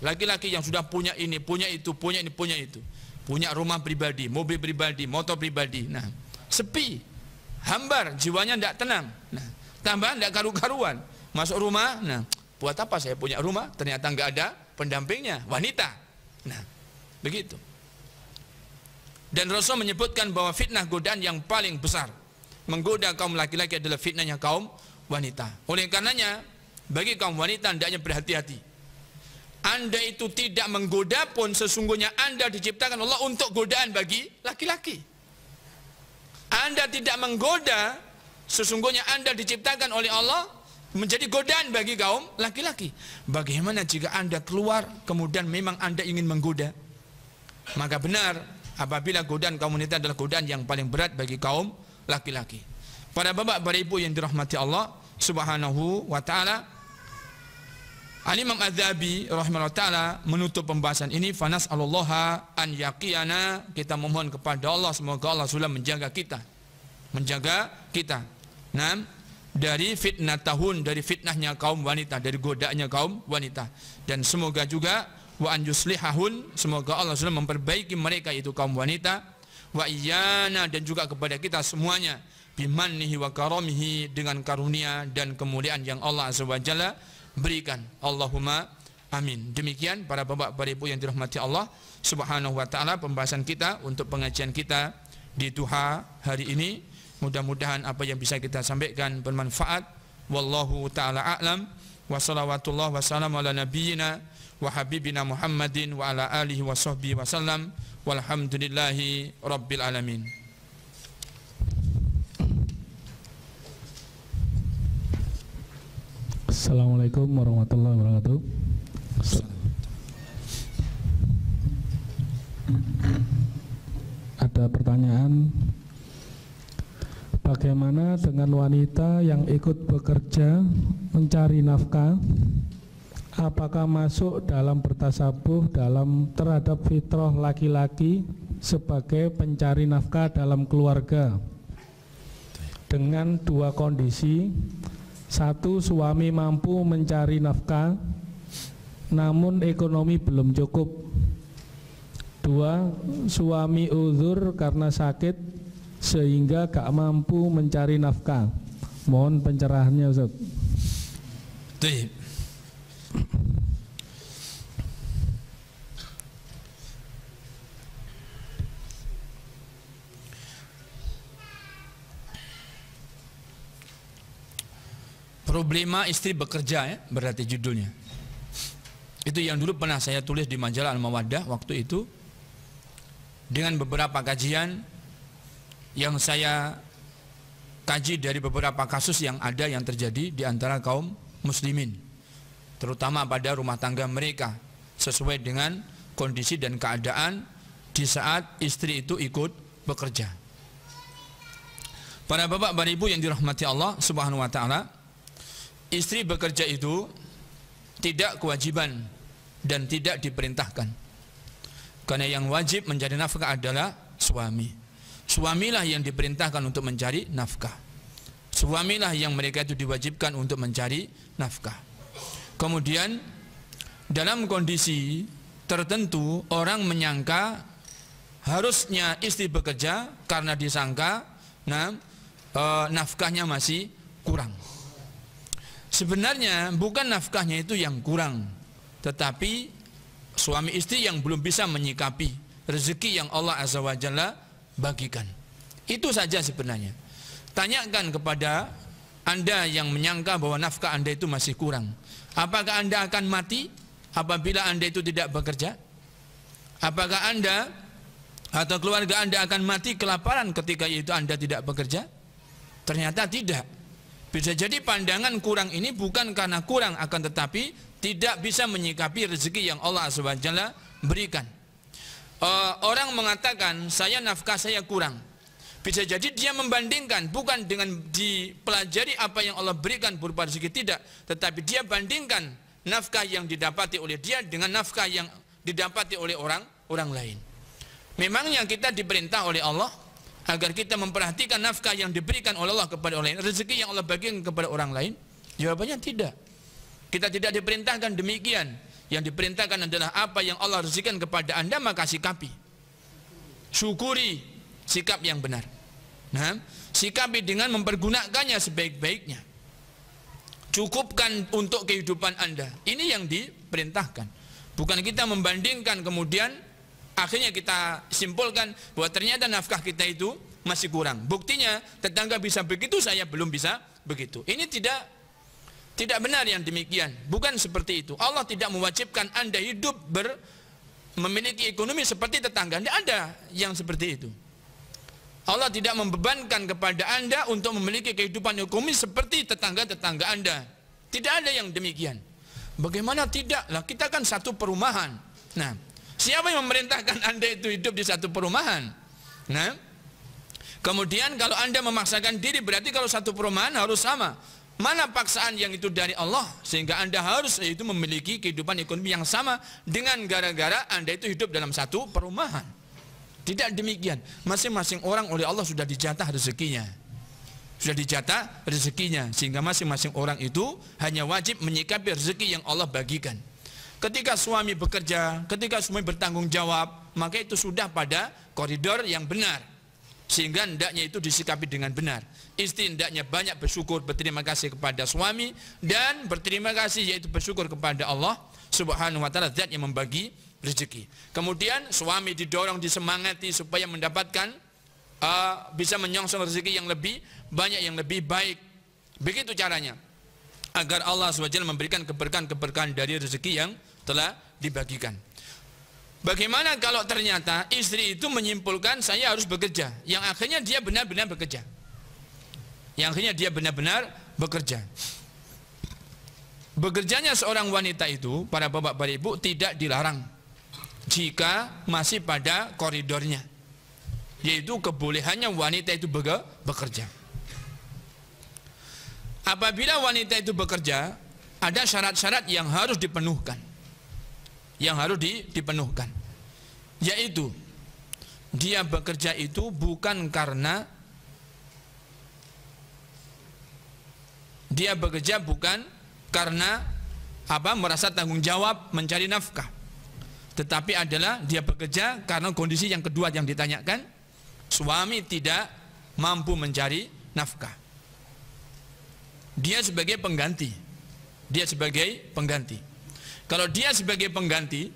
Laki-laki yang sudah punya ini, punya itu, punya ini, punya itu. Punya rumah pribadi, mobil pribadi, motor pribadi. Nah, sepi. Hambar, jiwanya tidak tenang. Nah, tambahan tidak karu-karuan. Masuk rumah, nah, buat apa saya punya rumah? Ternyata nggak ada pendampingnya, wanita. Nah, begitu. Dan Rasul menyebutkan bahwa fitnah godaan yang paling besar menggoda kaum laki-laki adalah fitnahnya kaum wanita. Oleh karenanya, bagi kaum wanita hendaknya berhati-hati. Anda itu tidak menggoda pun sesungguhnya Anda diciptakan Allah untuk godaan bagi laki-laki. Anda tidak menggoda sesungguhnya Anda diciptakan oleh Allah menjadi godaan bagi kaum laki-laki. Bagaimana jika Anda keluar kemudian memang Anda ingin menggoda? Maka benar apabila godaan kaum wanita adalah godaan yang paling berat bagi kaum laki-laki. Para bapak, para ibu yang dirahmati Allah Subhanahu wa taala, Al-Imam Az-Zahabi rahimahullah taala menutup pembahasan ini fanas Allahu an yaqiyana kita memohon kepada Allah semoga Allah sudah menjaga kita menjaga kita nah dari fitnah tahun dari fitnahnya kaum wanita dari godaannya kaum wanita dan semoga juga wa an yuslihahun semoga Allah SWT memperbaiki mereka yaitu kaum wanita wa iyana dan juga kepada kita semuanya bimannihi wa karamihi dengan karunia dan kemuliaan yang Allah Azza wa berikan Allahumma amin demikian para bapak para ibu yang dirahmati Allah subhanahu wa taala pembahasan kita untuk pengajian kita di duha hari ini mudah-mudahan apa yang bisa kita sampaikan bermanfaat wallahu taala a'lam wa salawatullah wa ala nabiyyina wa habibina Muhammadin wa ala alihi wa sahbihi wa sallam walhamdulillahi rabbil alamin Assalamualaikum warahmatullahi wabarakatuh Ada pertanyaan Bagaimana dengan wanita yang ikut bekerja mencari nafkah apakah masuk dalam bertasabuh dalam terhadap fitrah laki-laki sebagai pencari nafkah dalam keluarga dengan dua kondisi satu suami mampu mencari nafkah namun ekonomi belum cukup dua suami uzur karena sakit sehingga gak mampu mencari nafkah mohon pencerahannya Ustaz Problema istri bekerja ya, berarti judulnya. Itu yang dulu pernah saya tulis di majalah Al-Mawaddah waktu itu dengan beberapa kajian yang saya kaji dari beberapa kasus yang ada yang terjadi di antara kaum muslimin terutama pada rumah tangga mereka sesuai dengan kondisi dan keadaan di saat istri itu ikut bekerja. Para bapak, para ibu yang dirahmati Allah Subhanahu wa taala, istri bekerja itu tidak kewajiban dan tidak diperintahkan. Karena yang wajib menjadi nafkah adalah suami. Suamilah yang diperintahkan untuk mencari nafkah. Suamilah yang mereka itu diwajibkan untuk mencari nafkah. Kemudian dalam kondisi tertentu orang menyangka harusnya istri bekerja karena disangka nah e, nafkahnya masih kurang. Sebenarnya bukan nafkahnya itu yang kurang, tetapi suami istri yang belum bisa menyikapi rezeki yang Allah Azza wa Jalla bagikan. Itu saja sebenarnya. Tanyakan kepada Anda yang menyangka bahwa nafkah Anda itu masih kurang. Apakah Anda akan mati apabila Anda itu tidak bekerja? Apakah Anda atau keluarga Anda akan mati kelaparan ketika itu Anda tidak bekerja? Ternyata tidak. Bisa jadi pandangan kurang ini bukan karena kurang akan tetapi tidak bisa menyikapi rezeki yang Allah SWT berikan. Eh, orang mengatakan saya nafkah saya kurang. Bisa jadi dia membandingkan bukan dengan dipelajari apa yang Allah berikan berupa rezeki tidak, tetapi dia bandingkan nafkah yang didapati oleh dia dengan nafkah yang didapati oleh orang orang lain. Memangnya kita diperintah oleh Allah agar kita memperhatikan nafkah yang diberikan oleh Allah kepada orang lain, rezeki yang Allah bagikan kepada orang lain? Jawabannya tidak. Kita tidak diperintahkan demikian. Yang diperintahkan adalah apa yang Allah rezekikan kepada Anda maka sikapi. Syukuri sikap yang benar. Nah, sikapi dengan mempergunakannya sebaik-baiknya. Cukupkan untuk kehidupan Anda. Ini yang diperintahkan. Bukan kita membandingkan kemudian Akhirnya kita simpulkan bahwa ternyata nafkah kita itu masih kurang. Buktinya tetangga bisa begitu, saya belum bisa begitu. Ini tidak tidak benar yang demikian. Bukan seperti itu. Allah tidak mewajibkan Anda hidup ber memiliki ekonomi seperti tetangga. Tidak ada yang seperti itu. Allah tidak membebankan kepada Anda untuk memiliki kehidupan ekonomi seperti tetangga-tetangga Anda. Tidak ada yang demikian. Bagaimana tidak? Lah kita kan satu perumahan. Nah, Siapa yang memerintahkan Anda itu hidup di satu perumahan? Nah, kemudian kalau Anda memaksakan diri berarti kalau satu perumahan harus sama. Mana paksaan yang itu dari Allah sehingga Anda harus itu memiliki kehidupan ekonomi yang sama dengan gara-gara Anda itu hidup dalam satu perumahan. Tidak demikian. Masing-masing orang oleh Allah sudah dijatah rezekinya. Sudah dijatah rezekinya sehingga masing-masing orang itu hanya wajib menyikapi rezeki yang Allah bagikan. Ketika suami bekerja, ketika suami bertanggung jawab, maka itu sudah pada koridor yang benar. Sehingga hendaknya itu disikapi dengan benar. Istri hendaknya banyak bersyukur, berterima kasih kepada suami dan berterima kasih yaitu bersyukur kepada Allah Subhanahu wa taala yang membagi rezeki. Kemudian suami didorong disemangati supaya mendapatkan uh, bisa menyongsong rezeki yang lebih banyak yang lebih baik. Begitu caranya agar Allah SWT memberikan keberkahan-keberkahan dari rezeki yang telah dibagikan. Bagaimana kalau ternyata istri itu menyimpulkan saya harus bekerja, yang akhirnya dia benar-benar bekerja. Yang akhirnya dia benar-benar bekerja. Bekerjanya seorang wanita itu, para bapak para ibu tidak dilarang jika masih pada koridornya. Yaitu kebolehannya wanita itu bekerja. Apabila wanita itu bekerja, ada syarat-syarat yang harus dipenuhkan yang harus di, dipenuhkan yaitu dia bekerja itu bukan karena dia bekerja bukan karena apa merasa tanggung jawab mencari nafkah tetapi adalah dia bekerja karena kondisi yang kedua yang ditanyakan suami tidak mampu mencari nafkah dia sebagai pengganti dia sebagai pengganti kalau dia sebagai pengganti,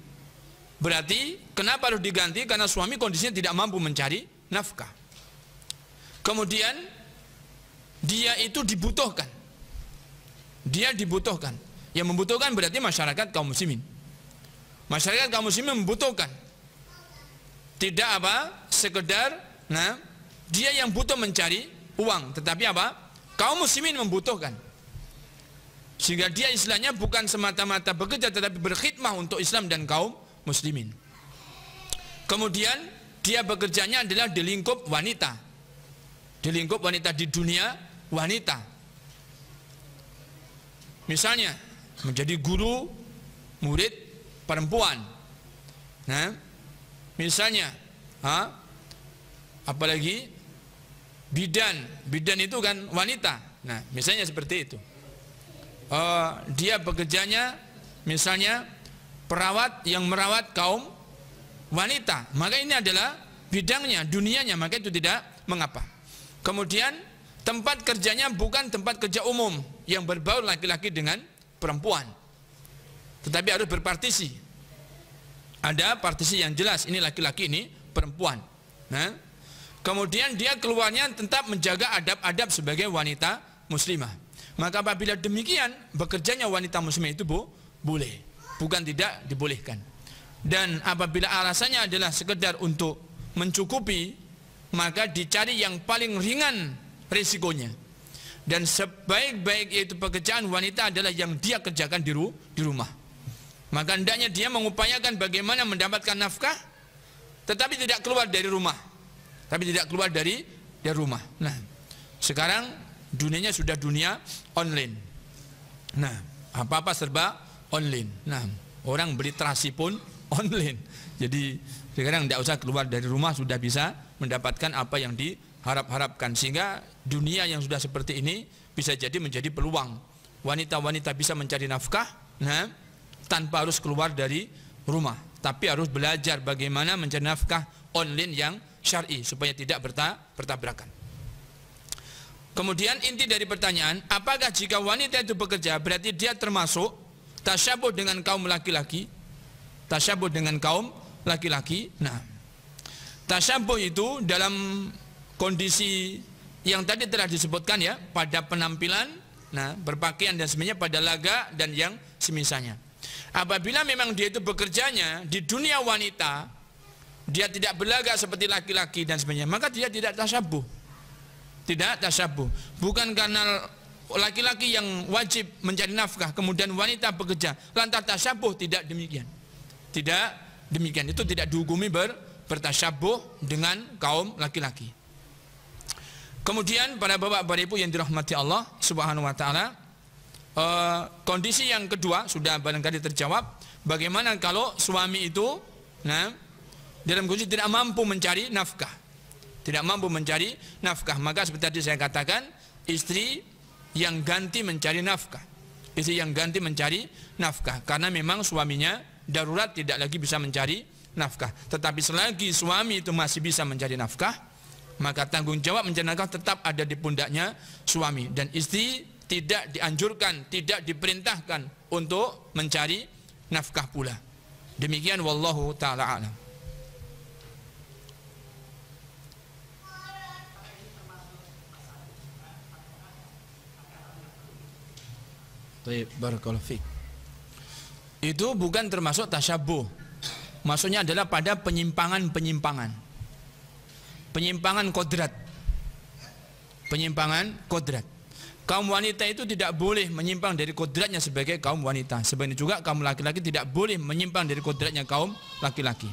berarti kenapa harus diganti? Karena suami kondisinya tidak mampu mencari nafkah. Kemudian dia itu dibutuhkan. Dia dibutuhkan. Yang membutuhkan berarti masyarakat kaum muslimin. Masyarakat kaum muslimin membutuhkan. Tidak apa? Sekedar nah dia yang butuh mencari uang, tetapi apa? Kaum muslimin membutuhkan. Sehingga dia istilahnya bukan semata-mata bekerja tetapi berkhidmah untuk Islam dan kaum muslimin. Kemudian dia bekerjanya adalah di lingkup wanita. Di lingkup wanita di dunia wanita. Misalnya menjadi guru murid perempuan. Nah, misalnya, ha? apalagi bidan, bidan itu kan wanita. Nah, misalnya seperti itu uh, dia bekerjanya misalnya perawat yang merawat kaum wanita maka ini adalah bidangnya dunianya maka itu tidak mengapa kemudian tempat kerjanya bukan tempat kerja umum yang berbau laki-laki dengan perempuan tetapi harus berpartisi ada partisi yang jelas ini laki-laki ini perempuan nah kemudian dia keluarnya tetap menjaga adab-adab sebagai wanita muslimah maka apabila demikian, bekerjanya wanita muslimah itu bu, boleh, bukan tidak dibolehkan. Dan apabila alasannya adalah sekedar untuk mencukupi, maka dicari yang paling ringan risikonya. Dan sebaik-baik yaitu pekerjaan wanita adalah yang dia kerjakan di, ru di rumah. Maka hendaknya dia mengupayakan bagaimana mendapatkan nafkah, tetapi tidak keluar dari rumah. Tapi tidak keluar dari dari rumah. Nah, sekarang dunianya sudah dunia online. Nah, apa-apa serba online. Nah, orang beli terasi pun online. Jadi sekarang tidak usah keluar dari rumah sudah bisa mendapatkan apa yang diharap-harapkan. Sehingga dunia yang sudah seperti ini bisa jadi menjadi peluang. Wanita-wanita bisa mencari nafkah nah, tanpa harus keluar dari rumah. Tapi harus belajar bagaimana mencari nafkah online yang syari supaya tidak bertabrakan. Kemudian inti dari pertanyaan, apakah jika wanita itu bekerja berarti dia termasuk tasyabuh dengan kaum laki-laki? Tasyabuh dengan kaum laki-laki. Nah, tasyabuh itu dalam kondisi yang tadi telah disebutkan ya, pada penampilan, nah, berpakaian dan semuanya pada laga dan yang semisalnya. Apabila memang dia itu bekerjanya di dunia wanita, dia tidak berlaga seperti laki-laki dan sebagainya, maka dia tidak tasyabuh tidak tasabuh bukan karena laki-laki yang wajib mencari nafkah kemudian wanita bekerja lantas tasabuh tidak demikian tidak demikian itu tidak dihukumi ber, bertasabuh dengan kaum laki-laki kemudian para bapak para ibu yang dirahmati Allah subhanahu wa ta'ala eh, kondisi yang kedua sudah barangkali terjawab bagaimana kalau suami itu nah, dalam kondisi tidak mampu mencari nafkah tidak mampu mencari nafkah maka seperti tadi saya katakan istri yang ganti mencari nafkah istri yang ganti mencari nafkah karena memang suaminya darurat tidak lagi bisa mencari nafkah tetapi selagi suami itu masih bisa mencari nafkah maka tanggung jawab mencari nafkah tetap ada di pundaknya suami dan istri tidak dianjurkan tidak diperintahkan untuk mencari nafkah pula demikian wallahu taala alam Barakallahu fiik. Itu bukan termasuk tasyabuh. Maksudnya adalah pada penyimpangan-penyimpangan. Penyimpangan kodrat. Penyimpangan kodrat. Kaum wanita itu tidak boleh menyimpang dari kodratnya sebagai kaum wanita. Sebenarnya juga kaum laki-laki tidak boleh menyimpang dari kodratnya kaum laki-laki.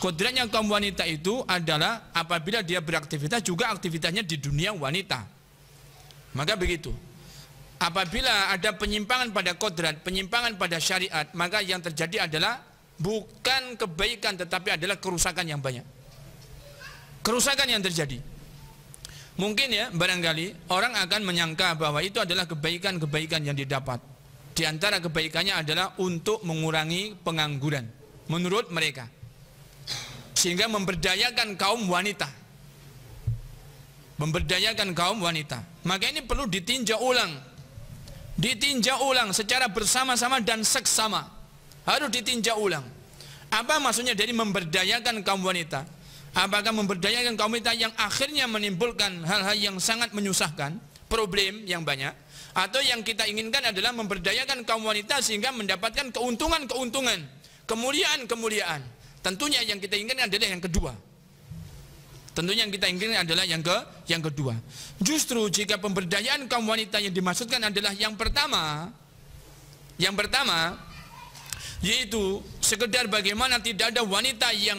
Kodratnya kaum wanita itu adalah apabila dia beraktivitas juga aktivitasnya di dunia wanita. Maka begitu. Apabila ada penyimpangan pada kodrat, penyimpangan pada syariat, maka yang terjadi adalah bukan kebaikan tetapi adalah kerusakan yang banyak. Kerusakan yang terjadi. Mungkin ya barangkali orang akan menyangka bahwa itu adalah kebaikan-kebaikan yang didapat. Di antara kebaikannya adalah untuk mengurangi pengangguran menurut mereka. Sehingga memberdayakan kaum wanita. Memberdayakan kaum wanita. Maka ini perlu ditinjau ulang ditinjau ulang secara bersama-sama dan seksama harus ditinjau ulang apa maksudnya dari memberdayakan kaum wanita apakah memberdayakan kaum wanita yang akhirnya menimbulkan hal-hal yang sangat menyusahkan problem yang banyak atau yang kita inginkan adalah memberdayakan kaum wanita sehingga mendapatkan keuntungan-keuntungan kemuliaan-kemuliaan tentunya yang kita inginkan adalah yang kedua Tentunya yang kita inginkan adalah yang ke yang kedua. Justru jika pemberdayaan kaum wanita yang dimaksudkan adalah yang pertama, yang pertama yaitu sekedar bagaimana tidak ada wanita yang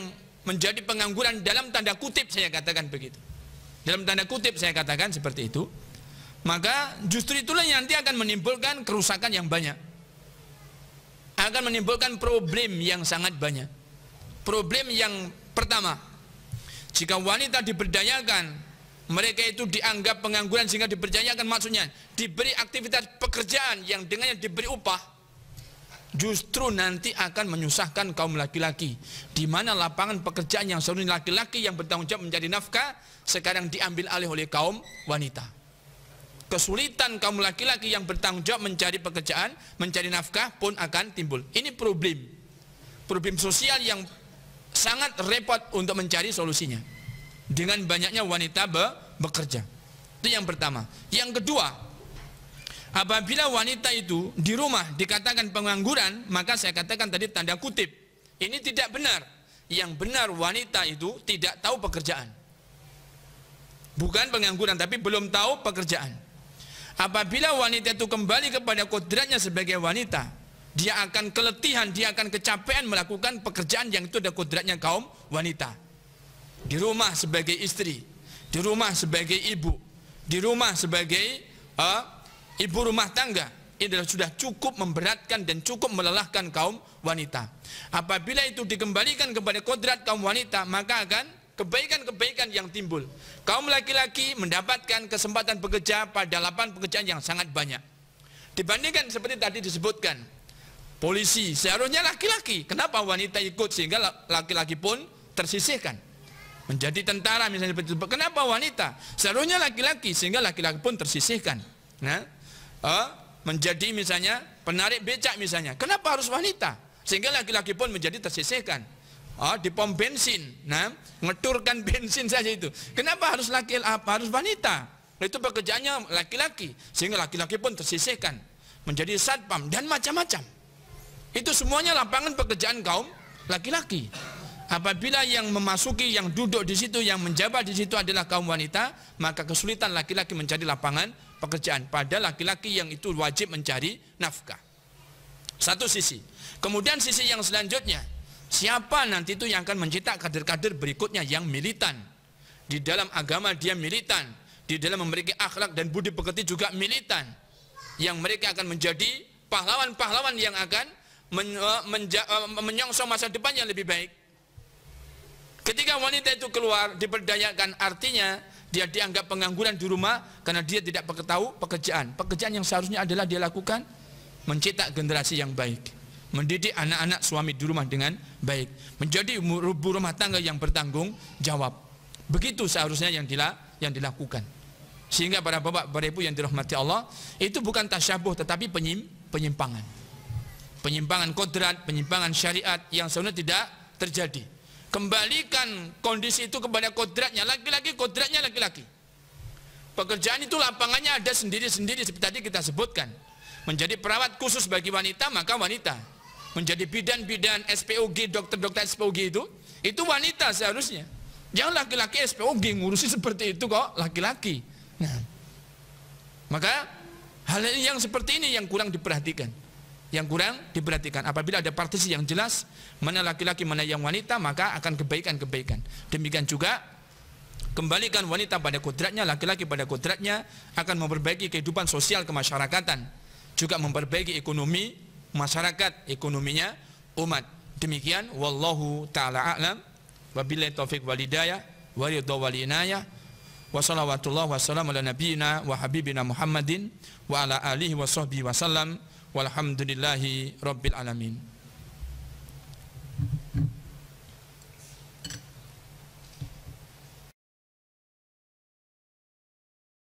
menjadi pengangguran dalam tanda kutip saya katakan begitu. Dalam tanda kutip saya katakan seperti itu. Maka justru itulah yang nanti akan menimbulkan kerusakan yang banyak. Akan menimbulkan problem yang sangat banyak. Problem yang pertama, jika wanita diberdayakan, mereka itu dianggap pengangguran sehingga diberdayakan maksudnya diberi aktivitas pekerjaan yang dengan yang diberi upah justru nanti akan menyusahkan kaum laki-laki di mana lapangan pekerjaan yang seluruh laki-laki yang bertanggung jawab menjadi nafkah sekarang diambil alih oleh kaum wanita kesulitan kaum laki-laki yang bertanggung jawab mencari pekerjaan mencari nafkah pun akan timbul ini problem problem sosial yang sangat repot untuk mencari solusinya dengan banyaknya wanita be bekerja itu yang pertama yang kedua apabila wanita itu di rumah dikatakan pengangguran maka saya katakan tadi tanda kutip ini tidak benar yang benar wanita itu tidak tahu pekerjaan bukan pengangguran tapi belum tahu pekerjaan apabila wanita itu kembali kepada kodratnya sebagai wanita dia akan keletihan, dia akan kecapean melakukan pekerjaan yang itu ada kodratnya kaum wanita. Di rumah sebagai istri, di rumah sebagai ibu, di rumah sebagai uh, ibu rumah tangga. Ini sudah cukup memberatkan dan cukup melelahkan kaum wanita. Apabila itu dikembalikan kepada kodrat kaum wanita, maka akan kebaikan-kebaikan yang timbul. Kaum laki-laki mendapatkan kesempatan bekerja pada lapangan pekerjaan yang sangat banyak. Dibandingkan seperti tadi disebutkan, polisi. Seharusnya laki-laki. Kenapa wanita ikut sehingga laki-laki pun tersisihkan? Menjadi tentara misalnya Kenapa wanita? Seharusnya laki-laki sehingga laki-laki pun tersisihkan. Nah, eh, menjadi misalnya penarik becak misalnya. Kenapa harus wanita? Sehingga laki-laki pun menjadi tersisihkan. Oh, di pom bensin, nah, ngeturkan bensin saja itu. Kenapa harus laki apa ah, harus wanita? Itu pekerjaannya laki-laki sehingga laki-laki pun tersisihkan menjadi satpam dan macam-macam. Itu semuanya lapangan pekerjaan kaum laki-laki. Apabila yang memasuki, yang duduk di situ, yang menjabat di situ adalah kaum wanita, maka kesulitan laki-laki mencari lapangan pekerjaan. Pada laki-laki yang itu wajib mencari nafkah. Satu sisi. Kemudian sisi yang selanjutnya, siapa nanti itu yang akan mencetak kader-kader berikutnya yang militan. Di dalam agama dia militan, di dalam memiliki akhlak dan budi pekerti juga militan. Yang mereka akan menjadi pahlawan-pahlawan yang akan men, eh, eh, menyongsong masa depan yang lebih baik. Ketika wanita itu keluar diperdayakan artinya dia dianggap pengangguran di rumah karena dia tidak tahu pekerjaan. Pekerjaan yang seharusnya adalah dia lakukan mencetak generasi yang baik, mendidik anak-anak suami di rumah dengan baik, menjadi ibu rumah tangga yang bertanggung jawab. Begitu seharusnya yang dila, yang dilakukan. Sehingga para bapak, para ibu yang dirahmati Allah, itu bukan tasyabuh tetapi penyim, penyimpangan penyimpangan kodrat, penyimpangan syariat yang sebenarnya tidak terjadi. Kembalikan kondisi itu kepada kodratnya, laki-laki kodratnya laki-laki. Pekerjaan itu lapangannya ada sendiri-sendiri seperti tadi kita sebutkan. Menjadi perawat khusus bagi wanita maka wanita. Menjadi bidan-bidan SPOG, dokter-dokter SPOG itu, itu wanita seharusnya. Jangan laki-laki SPOG ngurusi seperti itu kok laki-laki. Nah, maka hal yang seperti ini yang kurang diperhatikan yang kurang diperhatikan. Apabila ada partisi yang jelas, mana laki-laki, mana yang wanita, maka akan kebaikan-kebaikan. Demikian juga, kembalikan wanita pada kodratnya, laki-laki pada kodratnya, akan memperbaiki kehidupan sosial kemasyarakatan. Juga memperbaiki ekonomi masyarakat, ekonominya umat. Demikian, Wallahu ta'ala a'lam. Wabillahi taufiq walidayah, waridha walinayah, وصلوات wa habibina muhammadin, wa ala alihi wa sahbihi wa salam, walhamdulillahi rabbil alamin